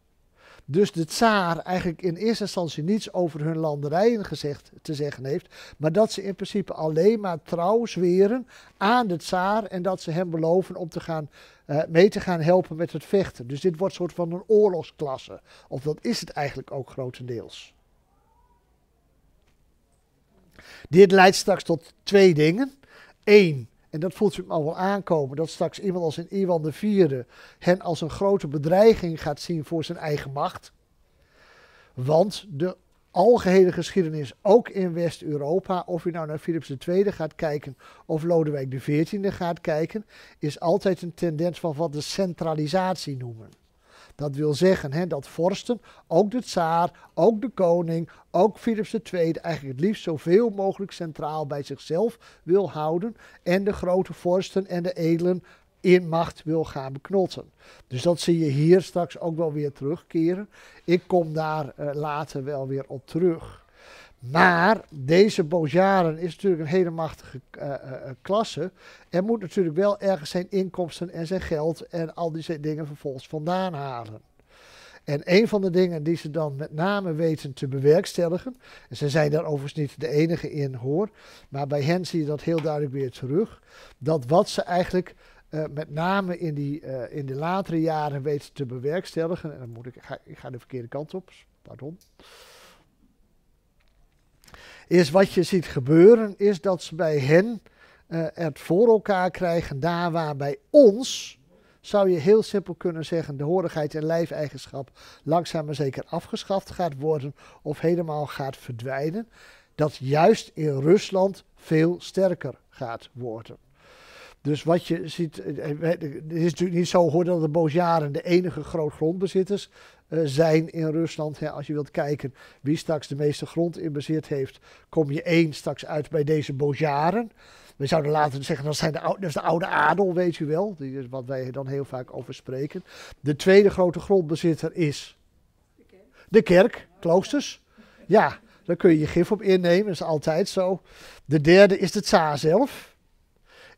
Dus de tsaar eigenlijk in eerste instantie niets over hun landerijen gezegd, te zeggen heeft, maar dat ze in principe alleen maar trouw zweren aan de tsaar en dat ze hem beloven om te gaan uh, mee te gaan helpen met het vechten. Dus dit wordt een soort van een oorlogsklasse. Of dat is het eigenlijk ook grotendeels. Dit leidt straks tot twee dingen. Eén, en dat voelt u me al wel aankomen, dat straks iemand als een Iwan de Vierde hen als een grote bedreiging gaat zien voor zijn eigen macht. Want de algehele geschiedenis, ook in West-Europa, of je nou naar Philips II gaat kijken of Lodewijk XIV gaat kijken, is altijd een tendens van wat de centralisatie noemen. Dat wil zeggen hè, dat vorsten, ook de tsaar, ook de koning, ook Philips II eigenlijk het liefst zoveel mogelijk centraal bij zichzelf wil houden. En de grote vorsten en de edelen in macht wil gaan beknotten, Dus dat zie je hier straks ook wel weer terugkeren. Ik kom daar eh, later wel weer op terug. Maar deze Bojaren is natuurlijk een hele machtige eh, eh, klasse. En moet natuurlijk wel ergens zijn inkomsten en zijn geld en al die dingen vervolgens vandaan halen. En een van de dingen die ze dan met name weten te bewerkstelligen, en ze zijn daar overigens niet de enige in hoor, maar bij hen zie je dat heel duidelijk weer terug, dat wat ze eigenlijk eh, met name in, die, eh, in de latere jaren weten te bewerkstelligen. En dan moet ik, ik ga, de verkeerde kant op, dus pardon. Is wat je ziet gebeuren, is dat ze bij hen eh, het voor elkaar krijgen, daar waar bij ons, zou je heel simpel kunnen zeggen, de horigheid en lijfeigenschap langzaam maar zeker afgeschaft gaat worden of helemaal gaat verdwijnen. Dat juist in Rusland veel sterker gaat worden. Dus wat je ziet, eh, eh, het is natuurlijk niet zo hoor dat de Bozjaren de enige grootgrondbezitters grondbezitters eh, zijn in Rusland. als je wilt kijken wie straks de meeste grond in bezit heeft, kom je één straks uit bij deze Bozjaren. We zouden later zeggen, dat, zijn de oude, dat is de oude adel, weet u wel. Die is wat wij dan heel vaak over spreken. De tweede grote grondbezitter is de kerk, kloosters. Ja, daar kun je je gif op innemen, dat is altijd zo. De derde is de tsaar zelf.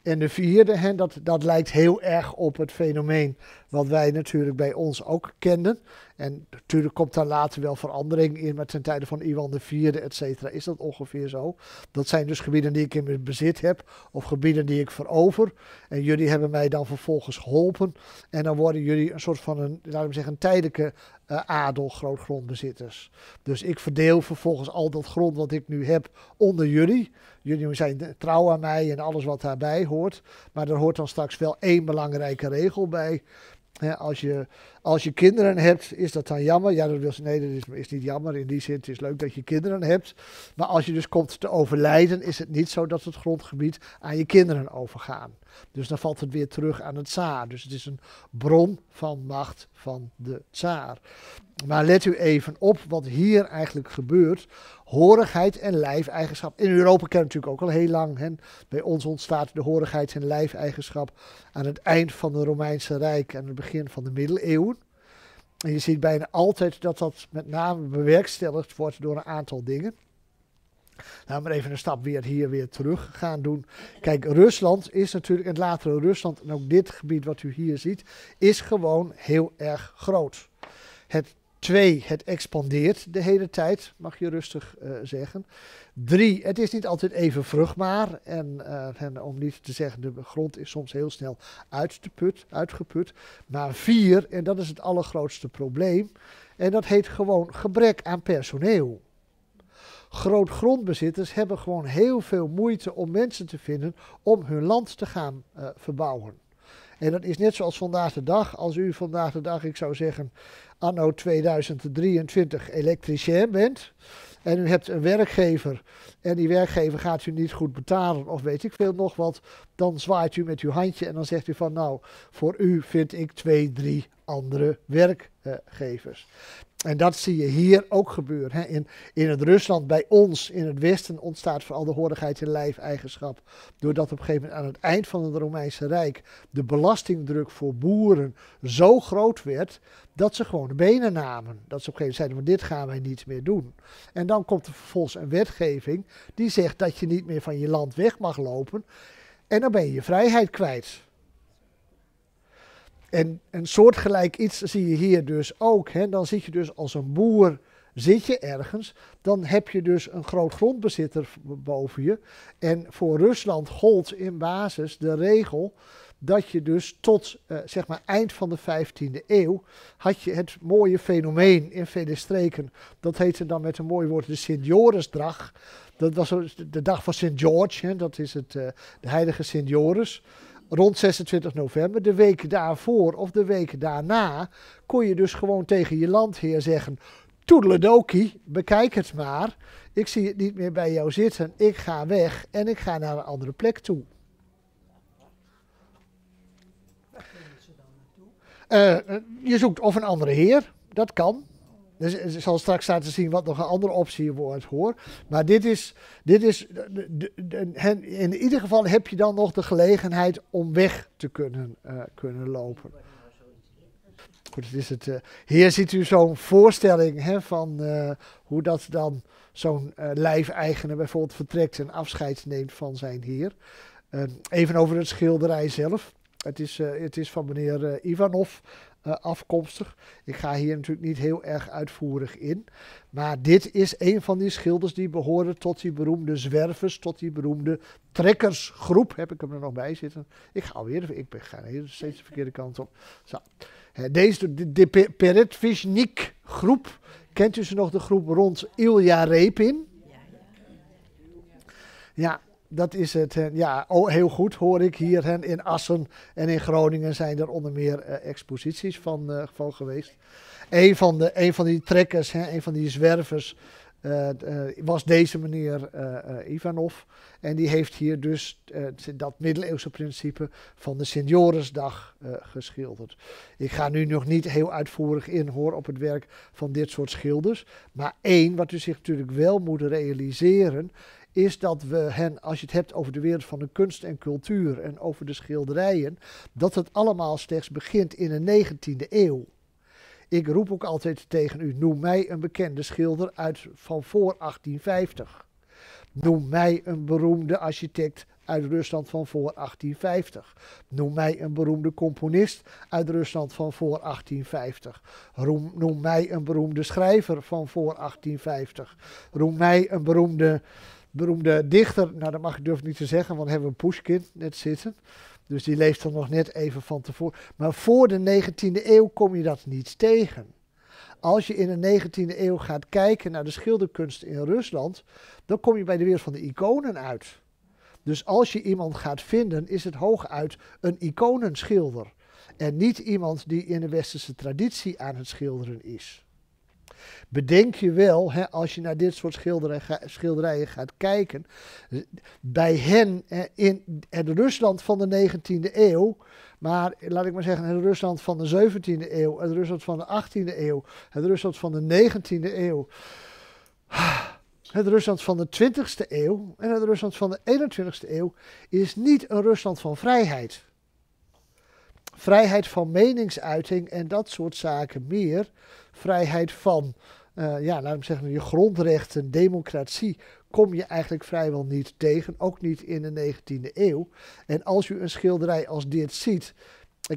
En de vierde, hè, dat, dat lijkt heel erg op het fenomeen wat wij natuurlijk bij ons ook kenden. En natuurlijk komt daar later wel verandering in, met ten tijde van Iwan IV, et cetera, is dat ongeveer zo. Dat zijn dus gebieden die ik in mijn bezit heb, of gebieden die ik verover. En jullie hebben mij dan vervolgens geholpen. En dan worden jullie een soort van, een, laten we zeggen, een tijdelijke uh, adel grootgrondbezitters. Dus ik verdeel vervolgens al dat grond wat ik nu heb onder jullie. Jullie zijn trouw aan mij en alles wat daarbij hoort. Maar er hoort dan straks wel één belangrijke regel bij als, je, als je kinderen hebt, is dat dan jammer? Ja, dat wil ze, nee, dat is, is, niet jammer. In die zin, het is leuk dat je kinderen hebt. Maar als je dus komt te overlijden, is het niet zo dat het grondgebied aan je kinderen overgaan. Dus dan valt het weer terug aan het tsaar. Dus het is een bron van macht van de tsaar. Maar let u even op wat hier eigenlijk gebeurt. Horigheid en lijfeigenschap. In Europa kennen we natuurlijk ook al heel lang. Hè? Bij ons ontstaat de horigheid en lijfeigenschap aan het eind van het Romeinse Rijk en het begin van de middeleeuwen. En je ziet bijna altijd dat dat met name bewerkstelligd wordt door een aantal dingen. Laten we even een stap weer hier weer terug gaan doen. Kijk, Rusland is natuurlijk, het latere Rusland en ook dit gebied wat u hier ziet, is gewoon heel erg groot. Het Twee, het expandeert de hele tijd, mag je rustig eh, zeggen. Drie, het is niet altijd even vruchtbaar. Eh, en, om niet te zeggen, de grond is soms heel snel uit put, uitgeput. Maar vier, en dat is het allergrootste probleem, en dat heet gewoon gebrek aan personeel. Grootgrondbezitters hebben gewoon heel veel moeite om mensen te vinden om hun land te gaan eh, verbouwen. En dat is net zoals vandaag de dag. Als u vandaag de dag, ik zou zeggen, anno 2023 elektricien bent. En u hebt een werkgever en die werkgever gaat u niet goed betalen of weet ik veel nog wat. Dan zwaait u met uw handje en dan zegt u van nou, voor u vind ik twee, drie andere werkgevers. En dat zie je hier ook gebeuren. Hè. In, in het Rusland, bij ons, in het Westen, ontstaat vooral de horigheid in lijfeigenschap. Doordat op een gegeven moment aan het eind van het Romeinse Rijk de belastingdruk voor boeren zo groot werd, dat ze gewoon de benen namen. Dat ze op een gegeven moment zeiden, dit gaan wij niet meer doen. En dan komt er vervolgens een wetgeving die zegt dat je niet meer van je land weg mag lopen. En dan ben je je vrijheid kwijt. En een soortgelijk iets zie je hier dus ook. Hè. Dan zit je dus als een boer zit je ergens, dan heb je dus een groot grondbezitter boven je. En voor Rusland gold in basis de regel dat je dus tot eh, zeg maar eind van de 15e eeuw had je het mooie fenomeen in vele streken. Dat heette dan met een mooi woord de Sint-Jorisdag. Dat was de dag van Sint-George, dat is het, eh, de heilige Sint-Joris rond 26 november, de week daarvoor of de week daarna, kon je dus gewoon tegen je landheer zeggen: Toedeledokie, bekijk het maar. Ik zie het niet meer bij jou zitten. Ik ga weg en ik ga naar een andere plek toe. Eh, eh, je zoekt of een andere heer, dat kan. Dus ik zal straks laten zien wat nog een andere optie wordt hoor. Maar dit is, dit is in ieder geval heb je dan nog de gelegenheid om weg te kunnen, eh, kunnen lopen. Goed, is het, eh, hier ziet u zo'n voorstelling hè, van eh, hoe dat dan zo'n lijfeigene bijvoorbeeld vertrekt en afscheid neemt van zijn heer. Ehm, even over het schilderij zelf. Het is, het is van meneer Ivanov eh, afkomstig. Ik ga hier natuurlijk niet heel erg uitvoerig in. Maar dit is een van die schilders die behoren tot die beroemde zwervers, tot die beroemde trekkersgroep. Heb ik hem er nog bij zitten? Ik ga weer, ik ga hier steeds de verkeerde kant op. Zo. Deze, de, de, de Peretvishnik groep. Kent u ze nog, de groep rond Ilja Repin? Ja, dat is het. Ja, oh, heel goed hoor ik hier. Hè, in Assen en in Groningen zijn er onder meer eh, exposities eh, van, geweest. Een van, de, een van die trekkers, hè, een van die zwervers, eh, was deze meneer Ivanov. En die heeft hier dus dat middeleeuwse principe van de senioren'sdag geschilderd. Ik ga nu nog niet heel uitvoerig in hoor op het werk van dit soort schilders. Maar één, wat u zich natuurlijk wel moet realiseren, is dat we hen, als je het hebt over de wereld van de kunst en cultuur en over de schilderijen, dat het allemaal slechts begint in de 19e eeuw. Ik roep ook altijd tegen u, noem mij een bekende schilder uit, van voor 1850. Noem mij een beroemde architect uit Rusland van voor 1850. Noem mij een beroemde componist uit Rusland van voor 1850. Roem, noem mij een beroemde schrijver van voor 1850. Roem mij een beroemde beroemde dichter, nou dat mag ik durf niet te zeggen, want hebben we een Pushkin net zitten. Dus die leeft er nog net even van tevoren. Maar voor de 19e eeuw kom je dat niet tegen. Als je in de 19e eeuw gaat kijken naar de schilderkunst in Rusland, dan kom je bij de wereld van de iconen uit. Dus als je iemand gaat vinden, is het hooguit een iconenschilder. En niet iemand die in de westerse traditie aan het schilderen is. Bedenk je wel, hè, als je naar dit soort schilderijen, schilderijen gaat kijken, bij hen hè, in het Rusland van de 19e eeuw, maar laat ik maar zeggen, het Rusland van de 17e eeuw, het Rusland van de 18e eeuw, het Rusland van de 19e eeuw. Het Rusland van de 20e eeuw en het Rusland van de 21e eeuw is niet een Rusland van vrijheid. Vrijheid van meningsuiting en dat soort zaken meer vrijheid van, eh, ja, laat ik zeggen, je grondrechten, democratie, kom je eigenlijk vrijwel niet tegen, ook niet in de 19e eeuw. En als u een schilderij als dit ziet,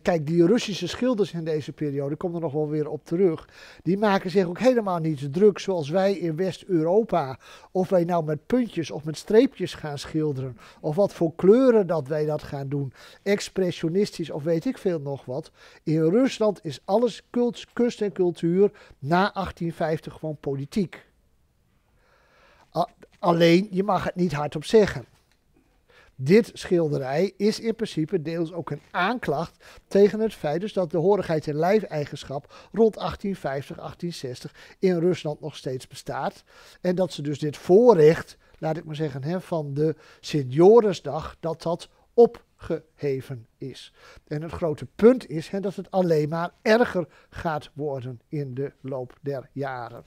Kijk, die Russische schilders in deze periode, ik kom er nog wel weer op terug. Die maken zich ook helemaal niet druk zoals wij in West-Europa. Of wij nou met puntjes of met streepjes gaan schilderen. Of wat voor kleuren dat wij dat gaan doen. Expressionistisch of weet ik veel nog wat. In Rusland is alles kunst, kunst en cultuur na 1850 gewoon politiek. Alleen, je mag het niet hardop zeggen dit schilderij is in principe deels ook een aanklacht tegen het feit dus dat de horigheid en lijfeigenschap rond 1850, 1860 in Rusland nog steeds bestaat. En dat ze dus dit voorrecht, laat ik maar zeggen, hè, van de sint dat dat opgeheven is. En het grote punt is hè, dat het alleen maar erger gaat worden in de loop der jaren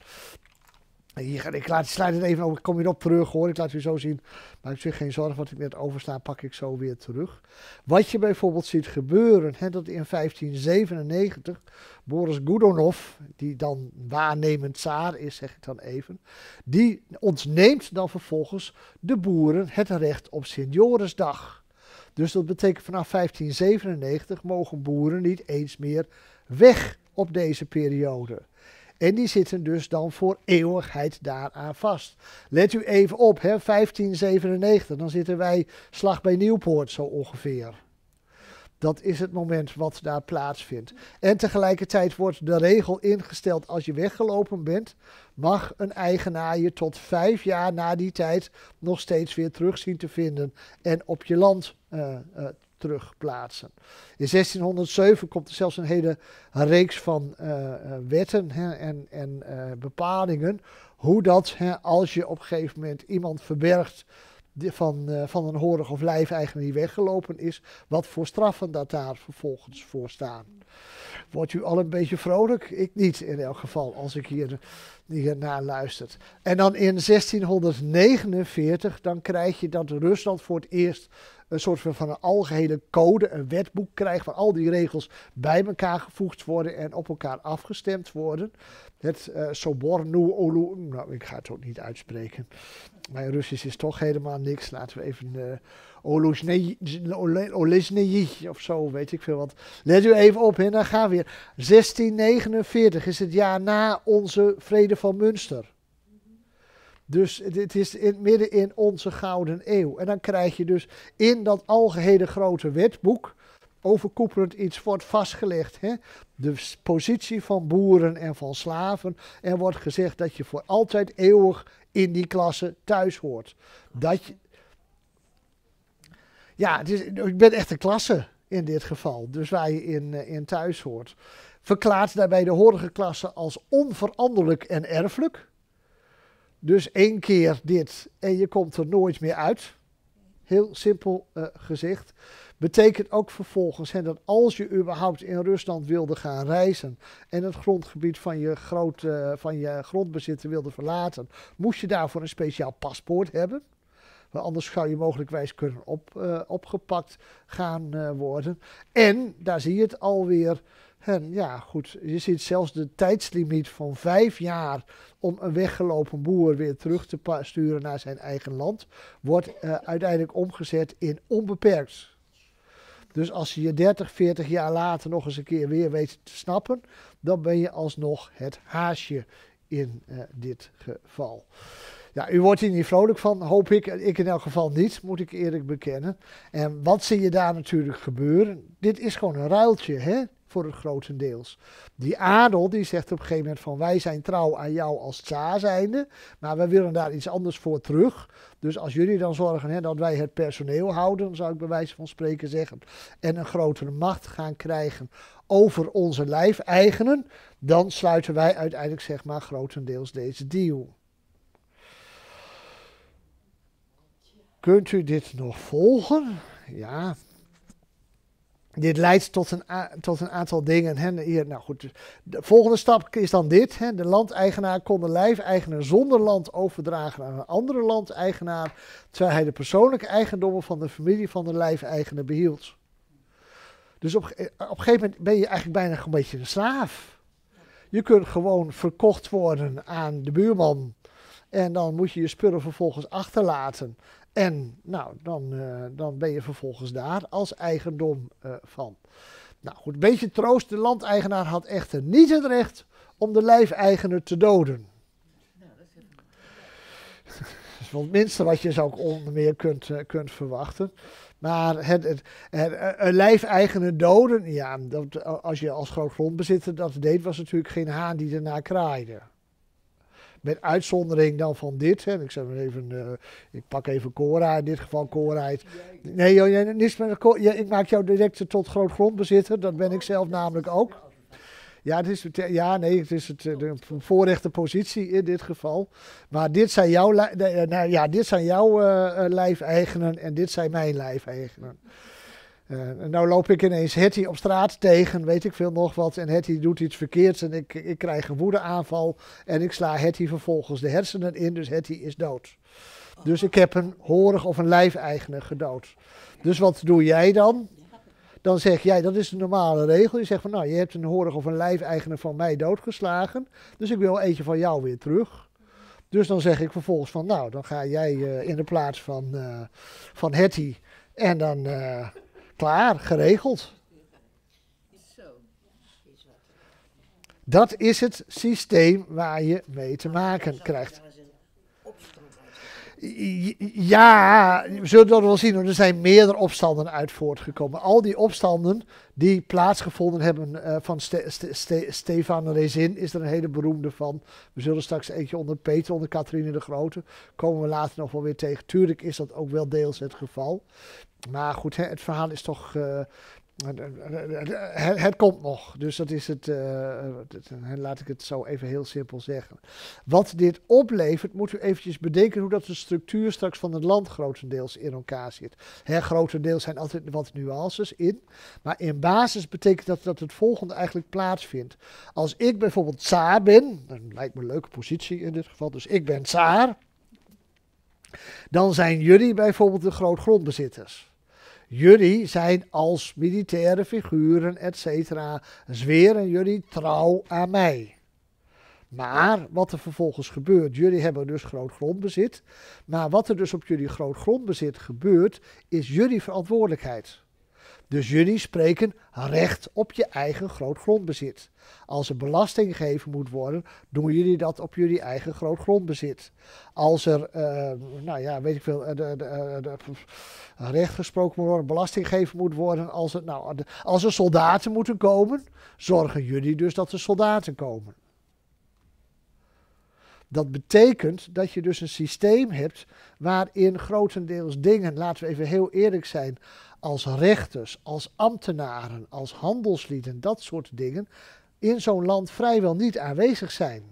ik, laat, sluit het even over. Ik kom je op terug hoor. Ik laat u zo zien. Maar ik zich geen zorgen. Wat ik net oversta, pak ik zo weer terug. Wat je bijvoorbeeld ziet gebeuren. Hè, dat in 1597 Boris Godunov. Die dan waarnemend tsaar is, zeg ik dan even. Die ontneemt dan vervolgens de boeren het recht op sint Dus dat betekent vanaf 1597 mogen boeren niet eens meer weg op deze periode. En die zitten dus dan voor eeuwigheid daaraan vast. Let u even op, hè, 1597, dan zitten wij slag bij Nieuwpoort zo ongeveer. Dat is het moment wat daar plaatsvindt. En tegelijkertijd wordt de regel ingesteld: als je weggelopen bent, mag een eigenaar je tot vijf jaar na die tijd nog steeds weer terug zien te vinden en op je land uh, uh, terugplaatsen. In 1607 komt er zelfs een hele reeks van eh, eh, wetten hè, en, en eh, bepalingen. Hoe dat hè, als je op een gegeven moment iemand verbergt van, van een horig of lijf eigenlijk die weggelopen is, wat voor straffen dat daar vervolgens voor staan. Wordt u al een beetje vrolijk? Ik niet in elk geval, als ik hier, naar luistert. En dan in 1649, dan krijg je dat Rusland voor het eerst een soort van, een algehele code, een wetboek krijgt, waar al die regels bij elkaar gevoegd worden en op elkaar afgestemd worden. Het uh, Olu, nou ik ga het ook niet uitspreken. Mijn Russisch is toch helemaal niks. Laten we even uh, eh, Olesneji of zo, weet ik veel wat. Let u even op en dan gaan we weer. 1649 is het jaar na onze vrede van Münster. Dus dit is in, midden in onze gouden eeuw. En dan krijg je dus in dat algehele grote wetboek overkoepelend iets wordt vastgelegd. Hè? De positie van boeren en van slaven. En wordt gezegd dat je voor altijd eeuwig in die klasse thuis hoort. Dat je... Ja, het is, ik ben echt een klasse in dit geval. Dus waar je in, eh, in thuis hoort. Verklaart daarbij de horige klasse als onveranderlijk en erfelijk. Dus één keer dit en je komt er nooit meer uit. Heel simpel uh, gezegd. Betekent ook vervolgens dat als je überhaupt in Rusland wilde gaan reizen en het grondgebied van je, groot, eh, van je grondbezitter wilde verlaten, moest je daarvoor een speciaal paspoort hebben. Want anders zou je mogelijkwijs kunnen op, eh, opgepakt gaan worden. En daar zie je het alweer. En ja, goed, je ziet zelfs de tijdslimiet van vijf jaar om een weggelopen boer weer terug te sturen naar zijn eigen land, wordt eh, uiteindelijk omgezet in onbeperkt. Dus als je je 30, 40 jaar later nog eens een keer weer weet te snappen, dan ben je alsnog het haasje in eh, dit geval. Ja, u wordt hier niet vrolijk van, hoop ik. Ik in elk geval niet, moet ik eerlijk bekennen. En wat zie je daar natuurlijk gebeuren? Dit is gewoon een ruiltje, hè? voor het grotendeels. Die adel die zegt op een gegeven moment van wij zijn trouw aan jou als tsaar zijnde, maar we willen daar iets anders voor terug. Dus als jullie dan zorgen hè, dat wij het personeel houden, zou ik bij wijze van spreken zeggen, en een grotere macht gaan krijgen over onze lijfeigenen, dan sluiten wij uiteindelijk zeg maar grotendeels deze deal. Kunt u dit nog volgen? Ja, dit leidt tot een, tot een aantal dingen. Hè. nou goed, de volgende stap is dan dit. Hè. De landeigenaar kon de lijfeigenaar zonder land overdragen aan een andere landeigenaar, terwijl hij de persoonlijke eigendommen van de familie van de lijfeigenaar behield. Dus op, eh, op een gegeven moment ben je eigenlijk bijna een beetje een slaaf. Je kunt gewoon verkocht worden aan de buurman. En dan moet je je spullen vervolgens achterlaten. En nou, dan, eh, dan ben je vervolgens daar als eigendom eh, van. Nou goed, een beetje troost. De landeigenaar had echter niet het recht om de lijfeigene te doden. dat, is het. wel het minste wat je zou onder meer kunt, eh, kunt verwachten. Maar het, het, een lijfeigene doden, ja, dat, als je als groot grondbezitter dat deed, was natuurlijk geen haan die ernaar kraaide. Met uitzondering dan van dit. Hè. Ik, zeg even, eh, ik pak even Cora, in dit geval Cora. nee, joh, niets met, ik maak jou direct tot groot grondbezitter. Dat ben ik zelf namelijk ook. Ja, het is, eh, ja nee, het is het, eh, de voorrechte positie in dit geval. Maar dit zijn jouw, nou ja, dit zijn jouw uh, lijfeigenen en dit zijn mijn lijfeigenen. Uh, nou loop ik ineens Hetty op straat tegen, weet ik veel nog wat. En Hetty doet iets verkeerds en ik, ik krijg een woedeaanval. En ik sla Hetty vervolgens de hersenen in, dus Hetti is dood. Dus ik heb een horig of een lijfeigene gedood. Dus wat doe jij dan? Dan zeg jij, dat is de normale regel. Je zegt van, nou, je hebt een horig of een lijfeigene van mij doodgeslagen. Dus ik wil eentje van jou weer terug. Dus dan zeg ik vervolgens van, nou, dan ga jij eh, in de plaats van, uh, van Hetty. En dan... Klaar, geregeld. Dat is het systeem waar je mee te maken krijgt. Ja, we zullen dat wel zien. Er zijn meerdere opstanden uit voortgekomen. Al die opstanden die plaatsgevonden hebben eh, van Ste Ste Stefan Rezin is er een hele beroemde van. We zullen straks eentje onder Peter, onder Catherine de Grote. Komen we later nog wel weer tegen. Tuurlijk is dat ook wel deels het geval. Maar goed, hè, het verhaal is toch. Eh, het, komt nog. Dus dat is het, eh, Laat ik het zo even heel simpel zeggen. Wat dit oplevert, moet u eventjes bedenken hoe dat de structuur straks van het land grotendeels in elkaar zit. Hè, grotendeels zijn altijd wat nuances in. Maar in basis betekent dat dat het volgende eigenlijk plaatsvindt. Als ik bijvoorbeeld tsaar ben, dat lijkt me een leuke positie in dit geval, dus ik ben tsaar. Dan zijn jullie bijvoorbeeld de grootgrondbezitters. Jullie zijn als militaire figuren, et cetera, zweren jullie trouw aan mij. Maar wat er vervolgens gebeurt, jullie hebben dus groot grondbezit. Maar wat er dus op jullie groot grondbezit gebeurt, is jullie verantwoordelijkheid. Dus jullie spreken recht op je eigen grootgrondbezit. Als er belasting gegeven moet worden, doen jullie dat op jullie eigen grootgrondbezit. Als er, eh, nou ja, weet ik veel, eh, de, de, eh, recht gesproken moet worden, belasting gegeven moet worden. Als er, nou, als er soldaten moeten komen, zorgen jullie dus dat er soldaten komen. Dat betekent dat je dus een systeem hebt waarin grotendeels dingen, laten we even heel eerlijk zijn, als rechters, als ambtenaren, als handelslieden, dat soort dingen, in zo'n land vrijwel niet aanwezig zijn.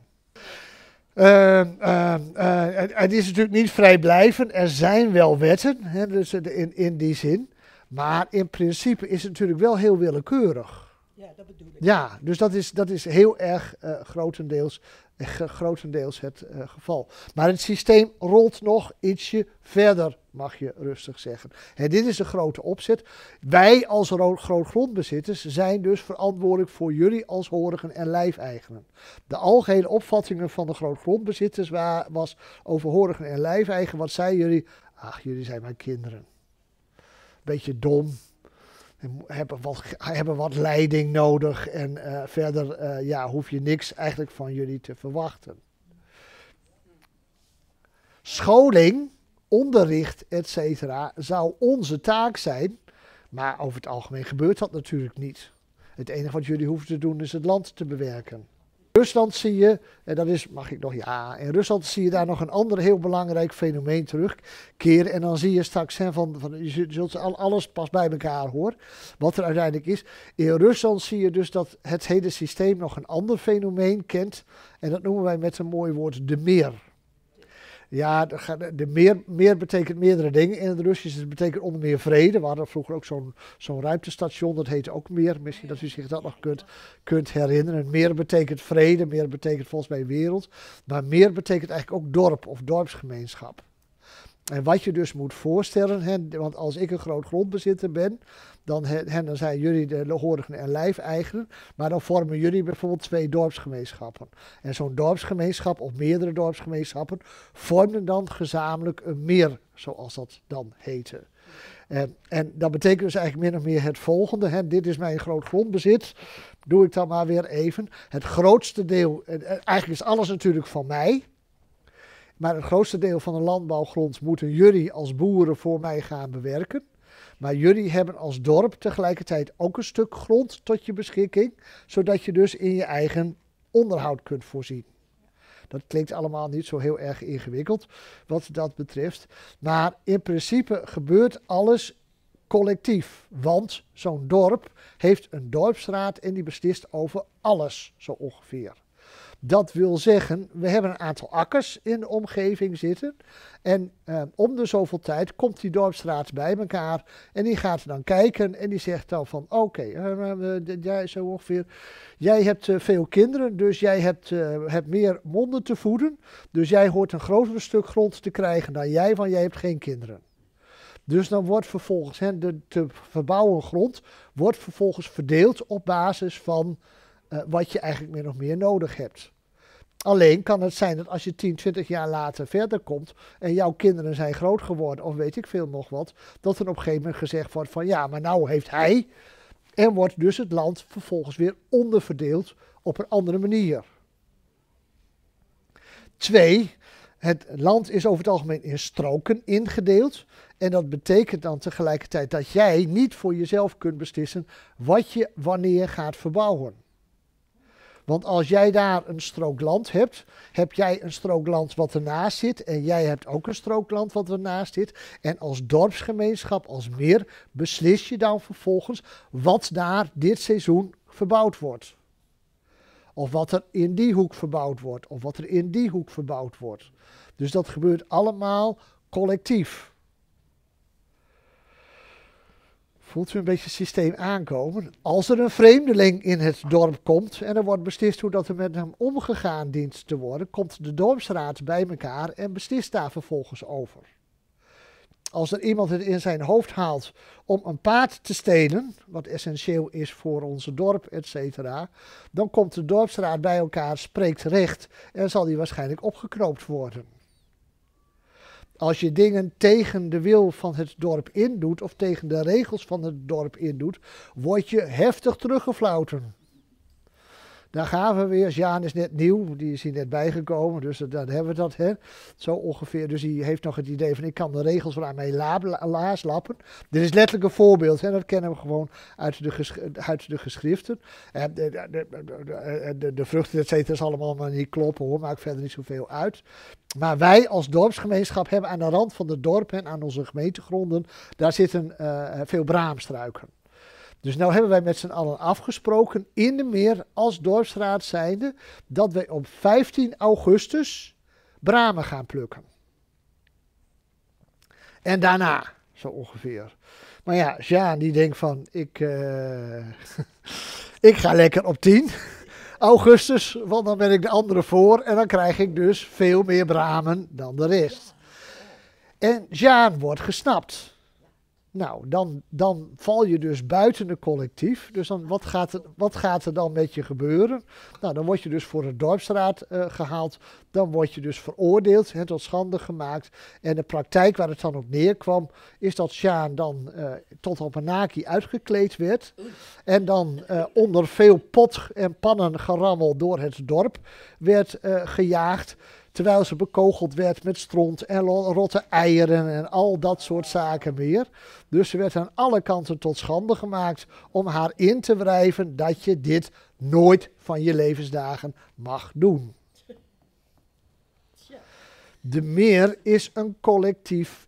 Eh, eh, eh, het is natuurlijk niet vrijblijvend. Er zijn wel wetten, hè, dus in, in die zin. Maar in principe is het natuurlijk wel heel willekeurig. Ja, dat bedoel ik. Ja, dus dat is, dat is heel erg grotendeels grotendeels het eh, geval. Maar het systeem rolt nog ietsje verder, mag je rustig zeggen. En dit is de grote opzet. Wij als grootgrondbezitters zijn dus verantwoordelijk voor jullie als horigen en lijfeigenen. De algehele opvattingen van de grootgrondbezitters was over horigen en lijfeigenen. Wat zeiden jullie? Ach, jullie zijn mijn kinderen. Beetje dom, hebben wat, hebben wat leiding nodig. En eh, verder eh, ja, hoef je niks eigenlijk van jullie te verwachten. Scholing, onderricht, etc. zou onze taak zijn. Maar over het algemeen gebeurt dat natuurlijk niet. Het enige wat jullie hoeven te doen is het land te bewerken. Rusland zie je, en dat is, mag ik nog, ja, in Rusland zie je daar nog een ander heel belangrijk fenomeen terugkeren. En dan zie je straks, hè, van, van, je zult alles pas bij elkaar horen. wat er uiteindelijk is. In Rusland zie je dus dat het hele systeem nog een ander fenomeen kent. En dat noemen wij met een mooi woord de meer. Ja, de meer, meer betekent meerdere dingen in het Russisch. Dus het betekent onder meer vrede. We hadden vroeger ook zo'n zo'n ruimtestation, dat heette ook meer. Misschien dat u zich dat nog kunt, kunt herinneren. Meer betekent vrede, meer betekent volgens mij wereld. Maar meer betekent eigenlijk ook dorp of dorpsgemeenschap. En wat je dus moet voorstellen, hè, want als ik een groot grondbezitter ben, dan, zijn jullie de horigen en lijfeigenen, maar dan vormen jullie bijvoorbeeld twee dorpsgemeenschappen. En zo'n dorpsgemeenschap of meerdere dorpsgemeenschappen vormen dan gezamenlijk een meer, zoals dat dan heette. En, en, dat betekent dus eigenlijk min of meer het volgende. Hè. Dit is mijn groot grondbezit. Doe ik dat maar weer even. Het grootste deel, eigenlijk is alles natuurlijk van mij. Maar het grootste deel van de landbouwgrond moeten jullie als boeren voor mij gaan bewerken. Maar jullie hebben als dorp tegelijkertijd ook een stuk grond tot je beschikking, zodat je dus in je eigen onderhoud kunt voorzien. Dat klinkt allemaal niet zo heel erg ingewikkeld wat dat betreft. Maar in principe gebeurt alles collectief. Want zo'n dorp heeft een dorpsraad en die beslist over alles zo ongeveer. Dat wil zeggen, we hebben een aantal akkers in de omgeving zitten. En ehm, om de zoveel tijd komt die dorpsraad bij elkaar. En die gaat dan kijken en die zegt dan van oké, eh, jij zo ongeveer. Jij hebt eh, veel kinderen, dus jij hebt, eh, hebt meer monden te voeden. Dus jij hoort een groter stuk grond te krijgen dan jij, want jij hebt geen kinderen. Dus dan wordt vervolgens hè, de te verbouwen grond wordt vervolgens verdeeld op basis van eh, wat je eigenlijk meer nog meer nodig hebt. Alleen kan het zijn dat als je 10, 20 jaar later verder komt en jouw kinderen zijn groot geworden of weet ik veel nog wat, dat er op een gegeven moment gezegd wordt van ja, maar nou heeft hij en wordt dus het land vervolgens weer onderverdeeld op een andere manier. Twee, het land is over het algemeen in stroken ingedeeld. En dat betekent dan tegelijkertijd dat jij niet voor jezelf kunt beslissen wat je wanneer gaat verbouwen. Want als jij daar een strook land hebt, heb jij een strook land wat ernaast zit. En jij hebt ook een strook land wat ernaast zit. En als dorpsgemeenschap, als meer, beslis je dan vervolgens wat daar dit seizoen verbouwd wordt. Of wat er in die hoek verbouwd wordt. Of wat er in die hoek verbouwd wordt. Dus dat gebeurt allemaal collectief. voelt u een beetje systeem aankomen. Als er een vreemdeling in het dorp komt en er wordt beslist hoe dat er met hem omgegaan dient te worden, komt de dorpsraad bij elkaar en beslist daar vervolgens over. Als er iemand het in zijn hoofd haalt om een paard te stelen, wat essentieel is voor onze dorp, et cetera, dan komt de dorpsraad bij elkaar, spreekt recht en zal die waarschijnlijk opgeknoopt worden. Als je dingen tegen de wil van het dorp indoet of tegen de regels van het dorp indoet, word je heftig teruggefloten. Daar gaan we weer. Jaan is net nieuw, die is hier net bijgekomen, dus dan hebben we dat, hè? zo ongeveer. Dus die heeft nog het idee van, ik kan de regels waar mee laars lappen. Dit is letterlijk een voorbeeld, dat kennen we gewoon uit de, uit de geschriften. En de, de, de, vruchten, et is allemaal maar niet kloppen hoor, maakt verder niet zoveel uit. Maar wij als dorpsgemeenschap hebben aan de rand van de dorp en aan onze gemeentegronden, daar zitten eh, veel braamstruiken. Dus nu hebben wij met z'n allen afgesproken in de meer als dorpsraad zijnde dat wij op 15 augustus bramen gaan plukken. En daarna, zo ongeveer. Maar ja, Jaan die denkt van, ik, eh, ik ga lekker op 10 augustus, want dan ben ik de andere voor en dan krijg ik dus veel meer bramen dan de rest. En Jaan wordt gesnapt. Nou, dan, dan val je dus buiten het collectief. Dus dan, wat, gaat er, wat gaat er dan met je gebeuren? Nou, dan word je dus voor de dorpsraad eh, gehaald. Dan word je dus veroordeeld, het tot schande gemaakt. En de praktijk waar het dan op neerkwam, is dat Sjaan dan eh, tot op een naki uitgekleed werd. En dan eh, onder veel pot en pannen gerammel door het dorp werd gejaagd. Terwijl ze bekogeld werd met stront en rotte eieren en al dat soort zaken meer. Dus ze werd aan alle kanten tot schande gemaakt om haar in te wrijven dat je dit nooit van je levensdagen mag doen. De meer is een collectief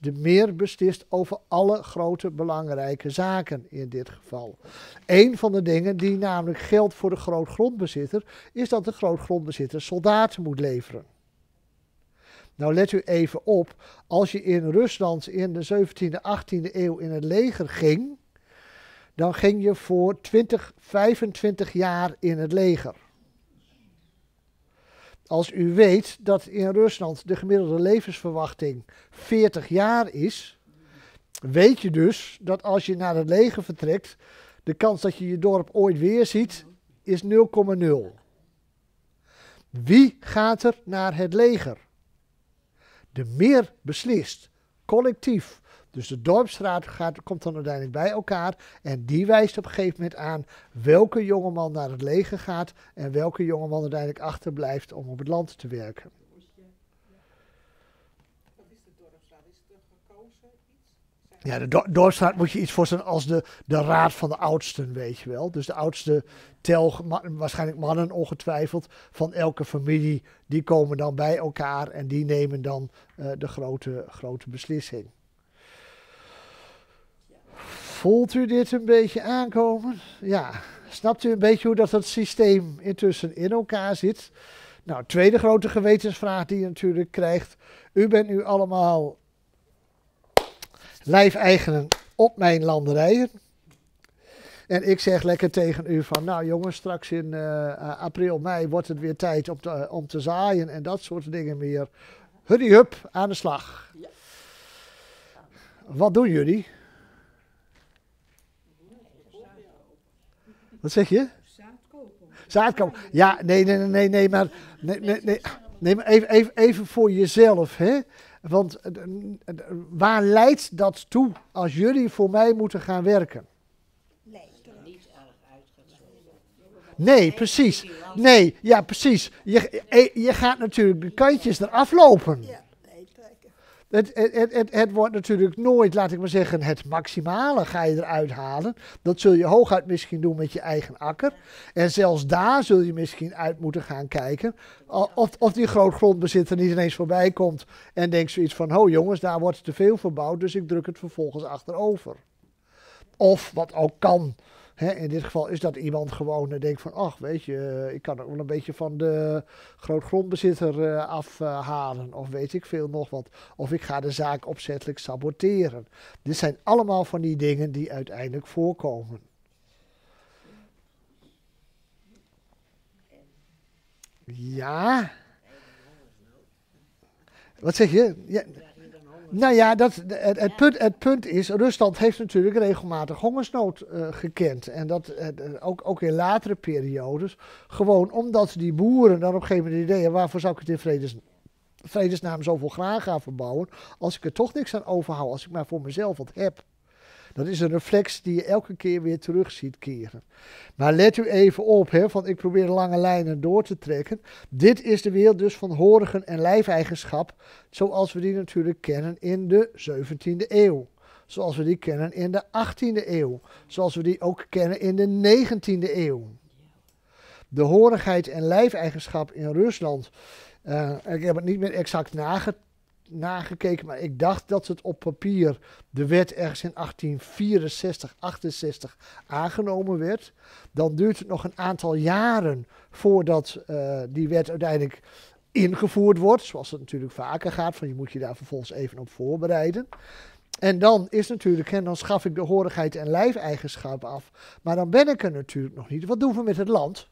de meer beslist over alle grote belangrijke zaken in dit geval. Een van de dingen die namelijk geldt voor de grootgrondbezitter is dat de grootgrondbezitter soldaten moet leveren. Nou let u even op, als je in Rusland in de 17e, 18e eeuw in het leger ging, dan ging je voor 20, 25 jaar in het leger. Als u weet dat in Rusland de gemiddelde levensverwachting 40 jaar is, weet je dus dat als je naar het leger vertrekt, de kans dat je je dorp ooit weer ziet is 0,0. Wie gaat er naar het leger? De meer beslist, collectief. Dus de dorpsraad gaat, komt dan uiteindelijk bij elkaar en die wijst op een gegeven moment aan welke jongeman naar het leger gaat en welke jongeman uiteindelijk achterblijft om op het land te werken. Ja, de dorpsstraat dorpsraad moet je iets voorstellen als de, de raad van de oudsten, weet je wel. Dus de oudste tel, waarschijnlijk mannen ongetwijfeld, van elke familie. Die komen dan bij elkaar en die nemen dan eh, de grote, grote beslissing. Voelt u dit een beetje aankomen? Ja, snapt u een beetje hoe dat, dat systeem intussen in elkaar zit? Nou, tweede grote gewetensvraag die je natuurlijk krijgt. U bent nu allemaal lijfeigenen op mijn landerijen. En ik zeg lekker tegen u van, nou jongens, straks in eh, eh, april, mei wordt het weer tijd eh, om te, zaaien en dat soort dingen meer. Huddy hup, aan de slag. Wat doen jullie? Wat zeg je? Zaadkoper. Ja, nee, nee, nee, nee, maar, nee, nee, nee, maar even, even, even voor jezelf. Hè? Want eh, waar leidt dat toe als jullie voor mij moeten gaan werken? Nee, Nee, precies. Nee, ja, precies. Je, eh, je gaat natuurlijk de kantjes eraf lopen. Ja. Het, het, het, het, wordt natuurlijk nooit, laat ik maar zeggen, het maximale ga je eruit halen. Dat zul je hooguit misschien doen met je eigen akker. En zelfs daar zul je misschien uit moeten gaan kijken. Of, of die grootgrondbezitter niet ineens voorbij komt en denkt zoiets van: oh jongens, daar wordt te veel verbouwd, dus ik druk het vervolgens achterover. Of wat ook kan, Hè, in dit geval is dat iemand gewoon eh, denkt van, ach weet je, eh, ik kan ook wel een beetje van de grootgrondbezitter eh, afhalen of weet ik veel nog wat. Of ik ga de zaak opzettelijk saboteren. Dit zijn allemaal van die dingen die uiteindelijk voorkomen. Ja. Wat zeg je? Ja. Nou ja, dat, het, het, punt, is, Rusland heeft natuurlijk regelmatig hongersnood eh, gekend. En dat eh, ook, ook in latere periodes. Gewoon omdat die boeren dan op een gegeven moment ideeën, waarvoor zou ik het in vredes, vredesnaam zoveel graan gaan verbouwen? Als ik er toch niks aan overhoud, als ik maar voor mezelf wat heb. Dat is een reflex die je elke keer weer terug ziet keren. Maar let u even op, hè, want ik probeer lange lijnen door te trekken. Dit is de wereld dus van horigen en lijfeigenschap, zoals we die natuurlijk kennen in de 17e eeuw zoals we die kennen in de 18e eeuw, zoals we die ook kennen in de 19e eeuw. De horigheid en lijfeigenschap in Rusland, eh, ik heb het niet meer exact nagetrokken nagekeken, maar ik dacht dat het op papier de wet ergens in 1864, 68 aangenomen werd. Dan duurt het nog een aantal jaren voordat eh, die wet uiteindelijk ingevoerd wordt, zoals het natuurlijk vaker gaat, van je moet je daar vervolgens even op voorbereiden. En dan is natuurlijk, en dan schaf ik de horigheid en lijfeigenschap af, maar dan ben ik er natuurlijk nog niet. Wat doen we met het land?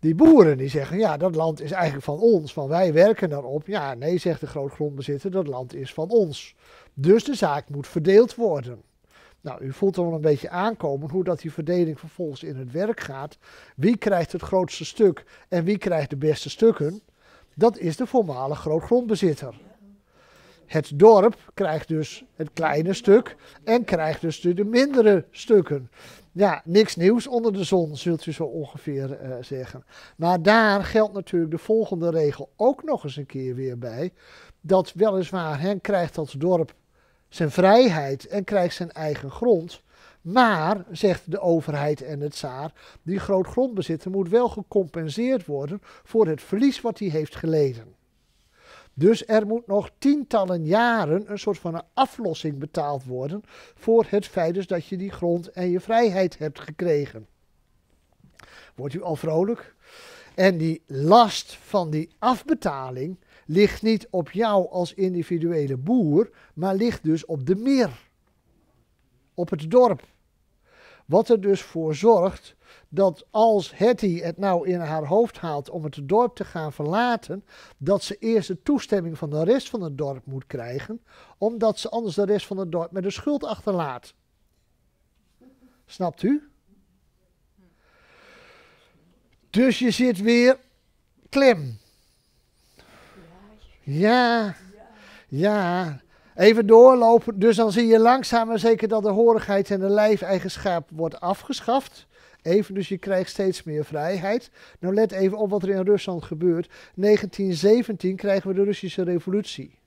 die boeren die zeggen, ja, dat land is eigenlijk van ons, van wij werken daarop. Ja, nee, zegt de grootgrondbezitter, dat land is van ons. Dus de zaak moet verdeeld worden. Nou, u voelt wel een beetje aankomen hoe dat die verdeling vervolgens in het werk gaat. Wie krijgt het grootste stuk en wie krijgt de beste stukken? Dat is de voormalige grootgrondbezitter. Het dorp krijgt dus het kleine stuk en krijgt dus de mindere stukken ja, niks nieuws onder de zon, zult u zo ongeveer eh, zeggen. Maar daar geldt natuurlijk de volgende regel ook nog eens een keer weer bij. Dat weliswaar hen krijgt als dorp zijn vrijheid en krijgt zijn eigen grond. Maar, zegt de overheid en het zaar, die grootgrondbezitter moet wel gecompenseerd worden voor het verlies wat hij heeft geleden. Dus er moet nog tientallen jaren een soort van een aflossing betaald worden voor het feit dus dat je die grond en je vrijheid hebt gekregen. Wordt u al vrolijk? En die last van die afbetaling ligt niet op jou als individuele boer, maar ligt dus op de meer, op het dorp. Wat er dus voor zorgt dat als Hetty het nou in haar hoofd haalt om het dorp te gaan verlaten, dat ze eerst de toestemming van de rest van het dorp moet krijgen, omdat ze anders de rest van het dorp met de schuld achterlaat. Snapt u? Dus je zit weer klem. Ja, ja. Even doorlopen. Dus dan zie je langzaam maar zeker dat de horigheid en de lijfeigenschap wordt afgeschaft. Even, dus je krijgt steeds meer vrijheid. Nou, let even op wat er in Rusland gebeurt. 1917 krijgen we de Russische Revolutie.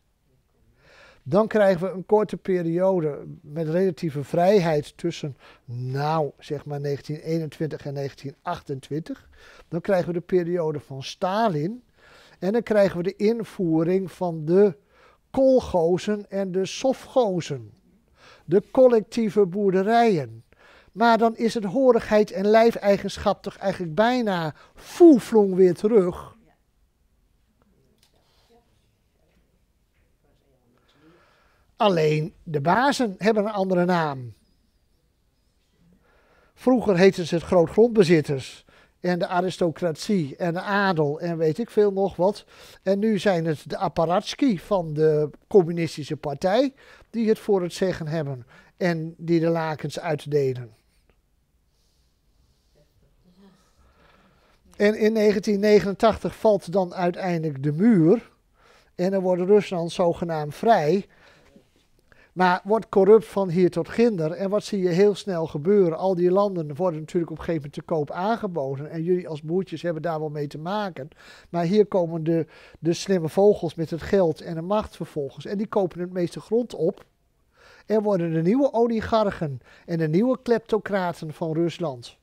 Dan krijgen we een korte periode met relatieve vrijheid tussen, nou zeg maar 1921 en 1928. Dan krijgen we de periode van Stalin. En dan krijgen we de invoering van de kolgozen en de sofgozen. De collectieve boerderijen. Maar dan is het horigheid en lijfeigenschap toch eigenlijk bijna voelvlong weer terug. Alleen de bazen hebben een andere naam. Vroeger heten ze het grootgrondbezitters en de aristocratie en de adel en weet ik veel nog wat. En nu zijn het de apparatski van de communistische partij die het voor het zeggen hebben en die de lakens uitdelen. En in 1989 valt dan uiteindelijk de muur. En dan wordt Rusland zogenaamd vrij. Maar wordt corrupt van hier tot ginder. En wat zie je heel snel gebeuren? Al die landen worden natuurlijk op een gegeven moment te koop aangeboden. En jullie als boertjes hebben daar wel mee te maken. Maar hier komen de, de slimme vogels met het geld en de macht vervolgens. En die kopen het meeste grond op. En worden de nieuwe oligarchen en de nieuwe kleptocraten van Rusland.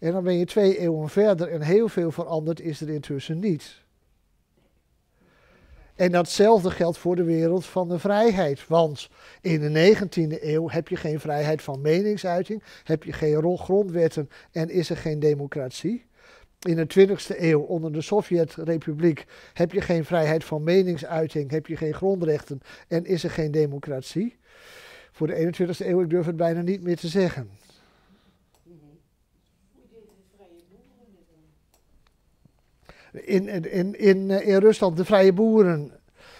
En dan ben je twee eeuwen verder en heel veel veranderd is er intussen niet. En datzelfde geldt voor de wereld van de vrijheid. Want in de 19e eeuw heb je geen vrijheid van meningsuiting, heb je geen grondwetten en is er geen democratie. In de 20e eeuw onder de Sovjet-republiek heb je geen vrijheid van meningsuiting, heb je geen grondrechten en is er geen democratie. Voor de 21e eeuw, ik durf het bijna niet meer te zeggen. in, in, in, eh, in Rusland, de Vrije Boeren.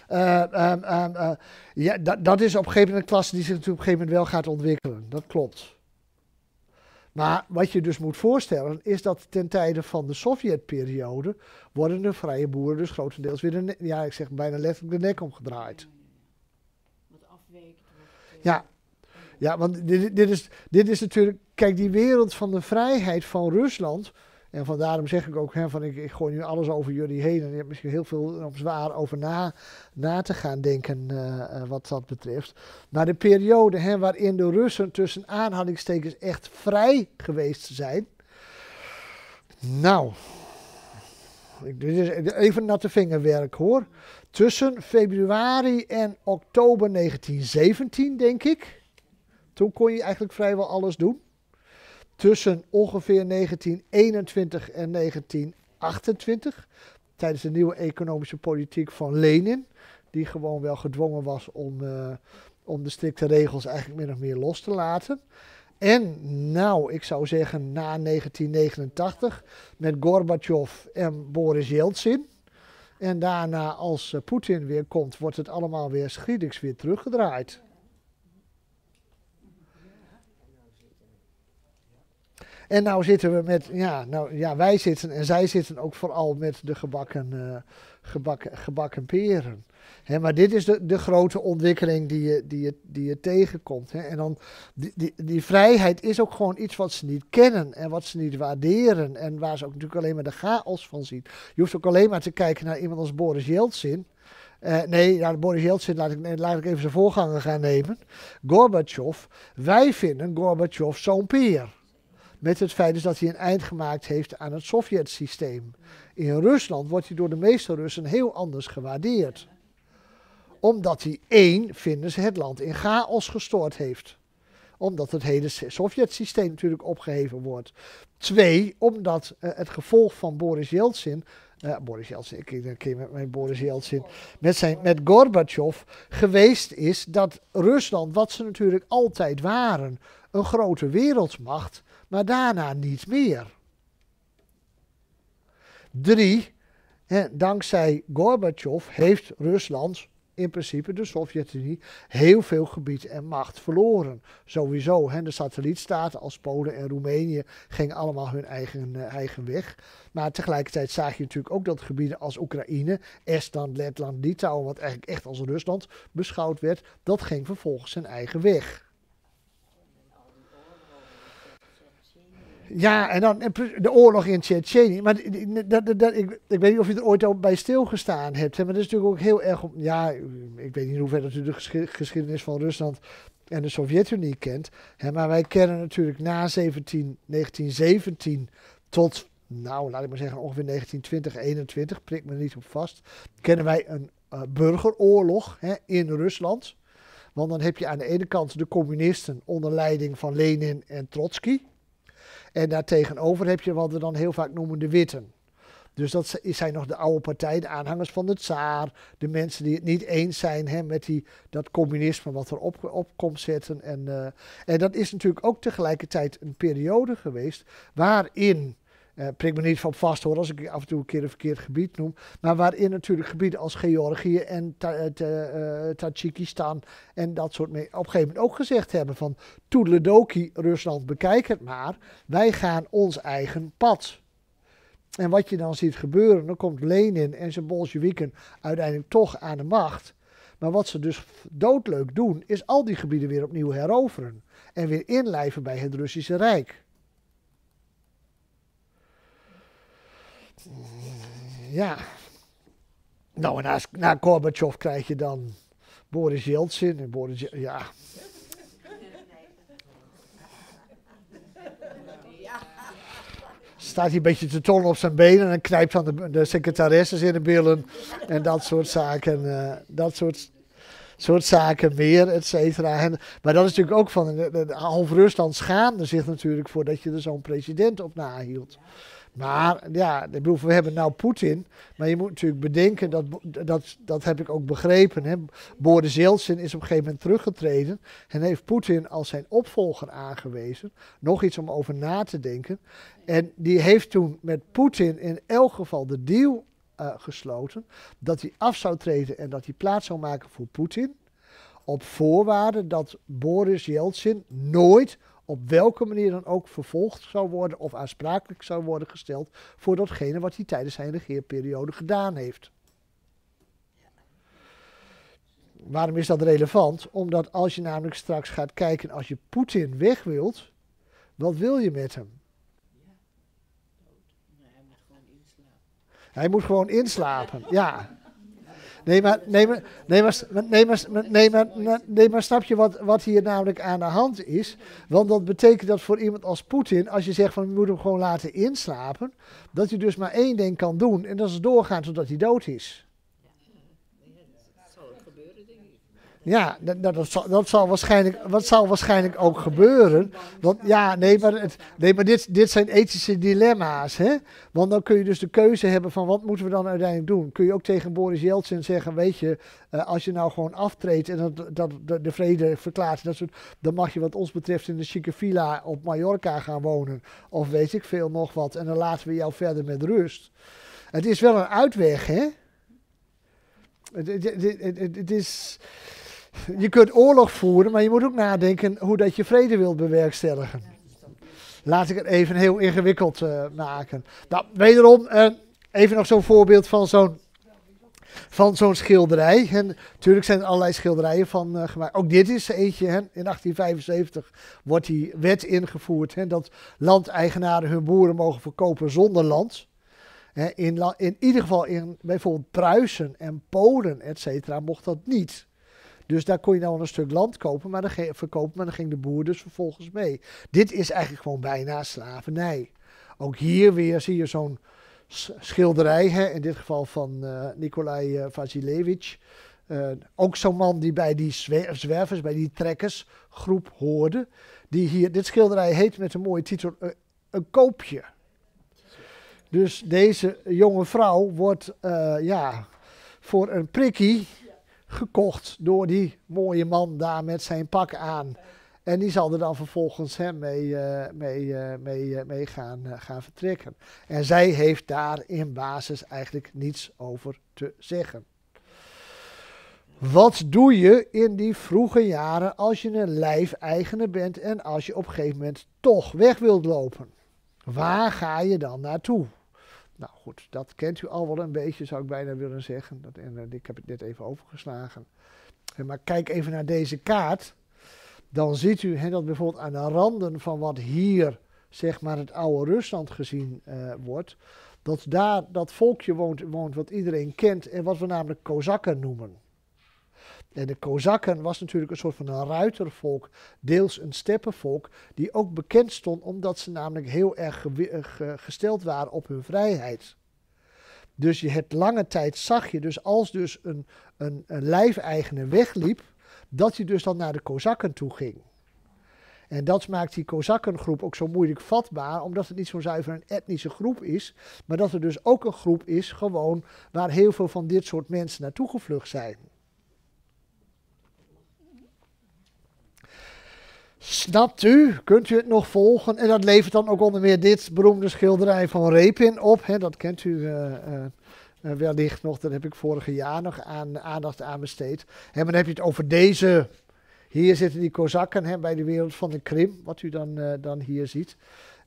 Eh, ehm, ehm, eh, ja, dat, dat is op een gegeven moment een klasse die zich natuurlijk op een gegeven moment wel gaat ontwikkelen. Dat klopt. Maar wat je dus moet voorstellen is dat ten tijde van de Sovjetperiode worden de vrije boeren dus grotendeels weer, ja ik zeg bijna letterlijk de nek omgedraaid. Wat afweken. Ja, ja want dit, dit, is, dit is natuurlijk, kijk die wereld van de vrijheid van Rusland, en van daarom zeg ik ook, hè, van ik, ik gooi nu alles over jullie heen. En je hebt misschien heel veel zwaar over na, na te gaan denken eh, eh, wat dat betreft. Maar de periode hè, waarin de Russen tussen aanhalingstekens echt vrij geweest zijn. Nou, dit is even natte vingerwerk hoor. Tussen februari en oktober 1917, denk ik. Toen kon je eigenlijk vrijwel alles doen tussen ongeveer 1921 en 1928, tijdens de nieuwe economische politiek van Lenin, die gewoon wel gedwongen was om, eh, om de strikte regels eigenlijk min of meer los te laten. En nou, ik zou zeggen na 1989 met Gorbachev en Boris Yeltsin. En daarna als eh, Poetin weer komt, wordt het allemaal weer schiedings weer teruggedraaid. En nou zitten we met, ja, nou, ja, wij zitten en zij zitten ook vooral met de gebakken, eh, gebakken, gebakken peren. maar dit is de, de grote ontwikkeling die je, die je, die je tegenkomt. En dan, die, die, die vrijheid is ook gewoon iets wat ze niet kennen en wat ze niet waarderen. En waar ze ook natuurlijk alleen maar de chaos van zien. Je hoeft ook alleen maar te kijken naar iemand als Boris Yeltsin. Eh, nee, nou, Boris Yeltsin, laat ik, laat ik even zijn voorganger gaan nemen. Gorbachev. Wij vinden Gorbachev zo'n peer. Met het feit dus dat hij een eind gemaakt heeft aan het Sovjet-systeem. In Rusland wordt hij door de meeste Russen heel anders gewaardeerd. Omdat hij één, vinden ze, het land in chaos gestoord heeft omdat het hele Sovjet-systeem natuurlijk opgeheven wordt. Twee, omdat eh, het gevolg van Boris Yeltsin. Eh, Boris Yeltsin, ik denk keer met mijn Boris Yeltsin. Met, zijn, met Gorbachev geweest is dat Rusland, wat ze natuurlijk altijd waren, een grote wereldmacht maar daarna niet meer. Drie, en dankzij Gorbachev heeft Rusland, in principe de Sovjet-Unie, heel veel gebied en macht verloren. Sowieso, hè, de satellietstaten als Polen en Roemenië gingen allemaal hun eigen, eh, eigen weg. Maar tegelijkertijd zag je natuurlijk ook dat gebieden als Oekraïne, Estland, Letland, Litouwen, wat eigenlijk echt als Rusland beschouwd werd, dat ging vervolgens zijn eigen weg. Ja, en dan de oorlog in Tsjetsjenië. Maar dat, dat, ik, ik, weet niet of je er ooit al bij stilgestaan hebt. Hè, maar dat is natuurlijk ook heel erg... ja, ik weet niet hoe ver dat u de geschiedenis van Rusland en de Sovjet-Unie kent. Hè, maar wij kennen natuurlijk na 17, 1917 tot... Nou, laat ik maar zeggen ongeveer 1920, 21, prik me niet op vast. Kennen wij een eh, burgeroorlog hè, in Rusland. Want dan heb je aan de ene kant de communisten onder leiding van Lenin en Trotsky. En daartegenover heb je wat we dan heel vaak noemen de witten. Dus dat zijn nog de oude partijen, de aanhangers van de tsaar, de mensen die het niet eens zijn hè, met die, dat communisme wat er op, op komt zetten. En, eh, en dat is natuurlijk ook tegelijkertijd een periode geweest waarin uh, prik me niet van vast hoor, als ik af en toe een keer een verkeerd gebied noem. Maar waarin natuurlijk gebieden als Georgië en Tajikistan eh, eh, en dat soort mee op een gegeven moment ook gezegd hebben van Toedledoki Rusland bekijk het maar, wij gaan ons eigen pad. En wat je dan ziet gebeuren, dan komt Lenin en zijn Bolsjewieken uiteindelijk toch aan de macht. Maar wat ze dus doodleuk doen, is al die gebieden weer opnieuw heroveren. En weer inlijven bij het Russische Rijk. ja. Nou, en na, Gorbachev krijg je dan Boris Yeltsin. En Boris, ja. Staat hij een beetje te tonnen op zijn benen en knijpt dan de, secretaresses in de billen. En dat soort zaken. Eh, dat soort, soort zaken meer, et cetera. En, maar dat is natuurlijk ook van. De, half Rusland schaamde zich natuurlijk voor dat je er zo'n president op nahield. Maar ja, ik bedoel, we hebben nou Poetin. Maar je moet natuurlijk bedenken, dat, dat, dat heb ik ook begrepen. Hè. Boris Yeltsin is op een gegeven moment teruggetreden. En heeft Poetin als zijn opvolger aangewezen. Nog iets om over na te denken. En die heeft toen met Poetin in elk geval de deal eh, gesloten. Dat hij af zou treden en dat hij plaats zou maken voor Poetin. Op voorwaarde dat Boris Yeltsin nooit op welke manier dan ook vervolgd zou worden of aansprakelijk zou worden gesteld voor datgene wat hij tijdens zijn regeerperiode gedaan heeft. Waarom is dat relevant? Omdat als je namelijk straks gaat kijken, als je Poetin weg wilt, wat wil je met hem? Ja, dood. Nee, hij moet gewoon inslapen. Hij moet gewoon inslapen, ja. Nee, maar, snap je wat, wat hier namelijk aan de hand is? Want dat betekent dat voor iemand als Poetin, als je zegt van je moet hem gewoon laten inslapen, dat je dus maar één ding kan doen en dat is doorgaan totdat hij dood is. Ja, dat, dat, zal, dat, zal, waarschijnlijk, dat zal waarschijnlijk ook gebeuren. Want ja, nee, maar, het, nee, maar dit, dit zijn ethische dilemma's. Hè? Want dan kun je dus de keuze hebben van wat moeten we dan uiteindelijk doen. Kun je ook tegen Boris Yeltsin zeggen, weet je, eh, als je nou gewoon aftreedt en dat, dat, de, vrede verklaart, dat soort, dan mag je wat ons betreft in de chique villa op Mallorca gaan wonen. Of weet ik veel nog wat. En dan laten we jou verder met rust. Het is wel een uitweg, hè? Het, het, het, het, het is je kunt oorlog voeren, maar je moet ook nadenken hoe dat je vrede wilt bewerkstelligen. Laat ik het even heel ingewikkeld uh, maken. Nou, wederom, eh, even nog zo'n voorbeeld van zo'n van zo'n schilderij. En natuurlijk zijn er allerlei schilderijen van eh, gemaakt. Ook dit is eentje. Hè. In 1875 wordt die wet ingevoerd hè, dat landeigenaren hun boeren mogen verkopen zonder land. in, in ieder geval in bijvoorbeeld Pruisen en Polen, et cetera, mocht dat niet. Dus daar kon je nou een stuk land kopen, maar dan verkopen, maar dan ging de boer dus vervolgens mee. Dit is eigenlijk gewoon bijna slavernij. Ook hier weer zie je zo'n schilderij, hè, in dit geval van uh, eh, Nikolai uh, eh, Vasilevich. Eh, ook zo'n man die bij die zwervers, bij die trekkersgroep hoorde. Die hier, dit schilderij heet met een mooie titel Een koopje. Dus deze jonge vrouw wordt ja, voor een prikkie gekocht door die mooie man daar met zijn pak aan. En die zal er dan vervolgens hem mee, eh, mee, eh, eh, mee, gaan, gaan vertrekken. En zij heeft daar in basis eigenlijk niets over te zeggen. Wat doe je in die vroege jaren als je een lijfeigene bent en als je op een gegeven moment toch weg wilt lopen? Waar ga je dan naartoe? Nou goed, dat kent u al wel een beetje, zou ik bijna willen zeggen. Dat, en eh, ik heb het net even overgeslagen. maar kijk even naar deze kaart. Dan ziet u dat bijvoorbeeld aan de randen van wat hier, zeg maar, het oude Rusland gezien eh, wordt. Dat daar dat volkje woont, woont wat iedereen kent en wat we namelijk Kozakken noemen. En de Kozakken was natuurlijk een soort van een ruitervolk, deels een steppenvolk, die ook bekend stond omdat ze namelijk heel erg eh, gesteld waren op hun vrijheid. Dus je hebt lange tijd zag je dus als dus een, een, een lijfeigene wegliep, dat hij dus dan naar de Kozakken toe ging. En dat maakt die Kozakkengroep ook zo moeilijk vatbaar, omdat het niet zo zuiver een etnische groep is, maar dat er dus ook een groep is gewoon waar heel veel van dit soort mensen naartoe gevlucht zijn. Snapt u? Kunt u het nog volgen? En dat levert dan ook onder meer dit beroemde schilderij van Repin op. Hè? Dat kent u eh, eh, eh, wellicht nog. Daar heb ik vorig jaar nog aan, aandacht aan besteed. En dan heb je het over deze. Hier zitten die Kozakken hè, bij de wereld van de Krim, wat u dan, dan hier ziet.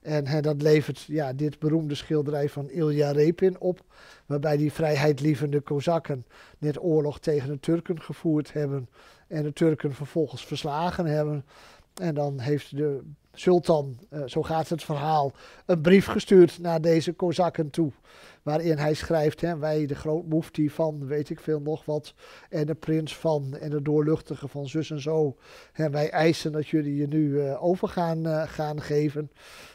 En hè, dat levert ja, dit beroemde schilderij van Ilja Repin op. Waarbij die vrijheidlievende Kozakken net oorlog tegen de Turken gevoerd hebben. En de Turken vervolgens verslagen hebben. En dan heeft de sultan, eh, zo gaat het verhaal, een brief gestuurd naar deze kozakken toe. Waarin hij schrijft, hè, wij de grootmoefti van weet ik veel nog wat, en de prins van, en de doorluchtige van zus en zo. En wij eisen dat jullie je nu eh, over gaan, eh, gaan geven.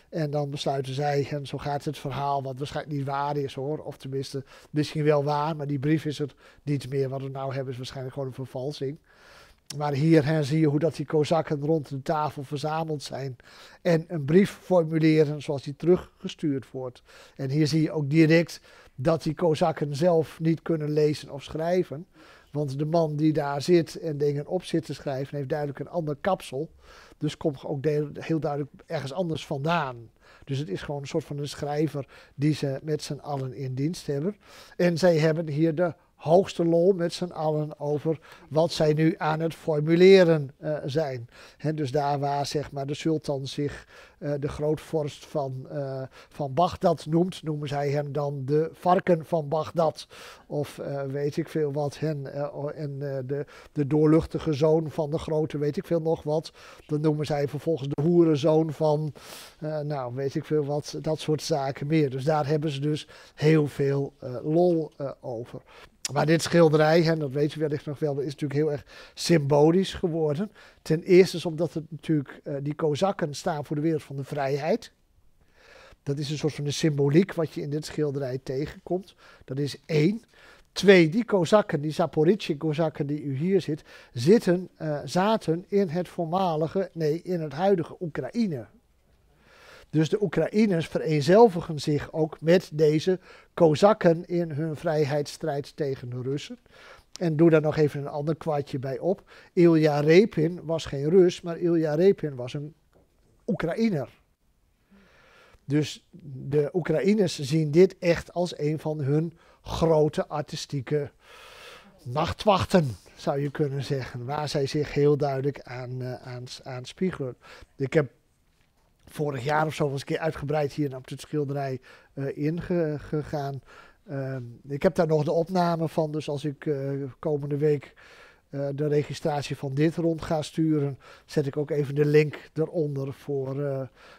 En dan besluiten zij, en zo gaat het verhaal, wat waarschijnlijk niet waar is hoor. Of tenminste, misschien wel waar, maar die brief is er niet meer. Wat we nou hebben is waarschijnlijk gewoon een vervalsing. Maar hier hè, zie je hoe dat die Kozakken rond de tafel verzameld zijn. En een brief formuleren zoals die teruggestuurd wordt. En hier zie je ook direct dat die Kozakken zelf niet kunnen lezen of schrijven. Want de man die daar zit en dingen op zit te schrijven, heeft duidelijk een ander kapsel. Dus komt ook heel duidelijk ergens anders vandaan. Dus het is gewoon een soort van een schrijver die ze met z'n allen in dienst hebben. En zij hebben hier de hoogste lol met z'n allen over wat zij nu aan het formuleren eh, zijn. En dus daar waar zeg maar, de sultan zich eh, de grootvorst van, uh, van Bagdad noemt, noemen zij hem dan de varken van Bagdad. Of weet ik veel wat, hen, en de, de doorluchtige zoon van de grote, weet ik veel nog wat. Dan noemen zij vervolgens de hoerenzoon van, nou weet ik veel wat, dat soort zaken meer. Dus daar hebben ze dus heel veel lol over. Maar dit schilderij, en dat weten we wellicht nog wel, is natuurlijk heel erg symbolisch geworden. Ten eerste is omdat het natuurlijk, eh, die Kozakken staan voor de wereld van de vrijheid. Dat is een soort van de symboliek wat je in dit schilderij tegenkomt. Dat is één. Twee, die Kozakken, die Zaporizhje Kozakken die u hier ziet, zitten, eh, zaten in het voormalige, nee, in het huidige Oekraïne. Dus de Oekraïners vereenzelvigen zich ook met deze Kozakken in hun vrijheidsstrijd tegen de Russen. En doe daar nog even een ander kwartje bij op. Ilja Repin was geen Rus, maar Ilja Repin was een Oekraïner. Dus de Oekraïners zien dit echt als een van hun grote artistieke nachtwachten, zou je kunnen zeggen. Waar zij zich heel duidelijk aan, eh, aan, aan spiegelen. Ik heb vorig jaar of zo was ik uitgebreid hier op het schilderij uh, ingegaan. Ehm, ik heb daar nog de opname van, dus als ik eh, komende week eh, de registratie van dit rond ga sturen, zet ik ook even de link eronder voor,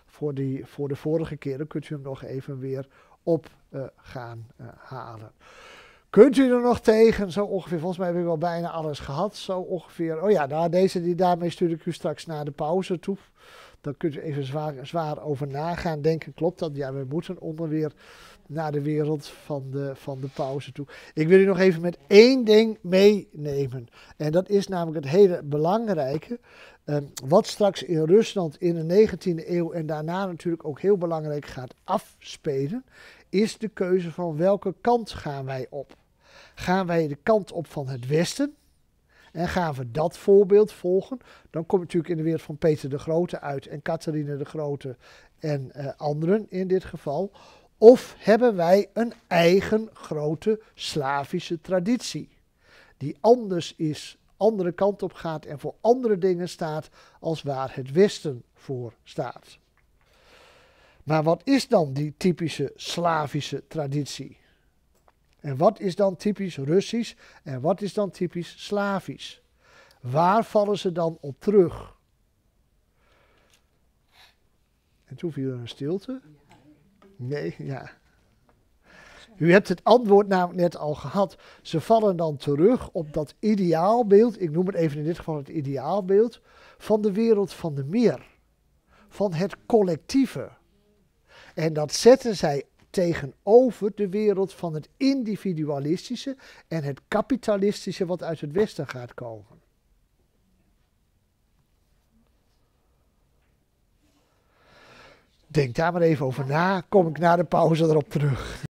voor, die, voor de vorige keer. Dan kunt u hem nog even weer op gaan halen. Kunt u er nog tegen? Zo ongeveer, volgens mij heb ik wel bijna alles gehad. Zo ongeveer. Oh ja, nou, deze die daarmee stuur ik u straks na de pauze toe. Dan kunt u even zwaar, zwaar over nagaan. Denken, klopt dat? Ja, we moeten onderweer naar de wereld van de, van de pauze toe. Ik wil u nog even met één ding meenemen. En dat is namelijk het hele belangrijke. Ehm, wat straks in Rusland in de 19e eeuw en daarna natuurlijk ook heel belangrijk gaat afspelen, is de keuze van welke kant gaan wij op. Gaan wij de kant op van het Westen, en gaan we dat voorbeeld volgen, dan kom je natuurlijk in de wereld van Peter de Grote uit en Catharina de Grote en eh, anderen in dit geval. Of hebben wij een eigen grote Slavische traditie, die anders is, andere kant op gaat en voor andere dingen staat als waar het Westen voor staat. Maar wat is dan die typische Slavische traditie? En wat is dan typisch Russisch en wat is dan typisch Slavisch? Waar vallen ze dan op terug? En toen viel er een stilte. Nee, ja. U hebt het antwoord namelijk net al gehad. Ze vallen dan terug op dat ideaalbeeld, ik noem het even in dit geval het ideaalbeeld, van de wereld van de meer. Van het collectieve. En dat zetten zij tegenover de wereld van het individualistische en het kapitalistische wat uit het Westen gaat komen. Denk daar maar even over na, kom ik na de pauze erop terug.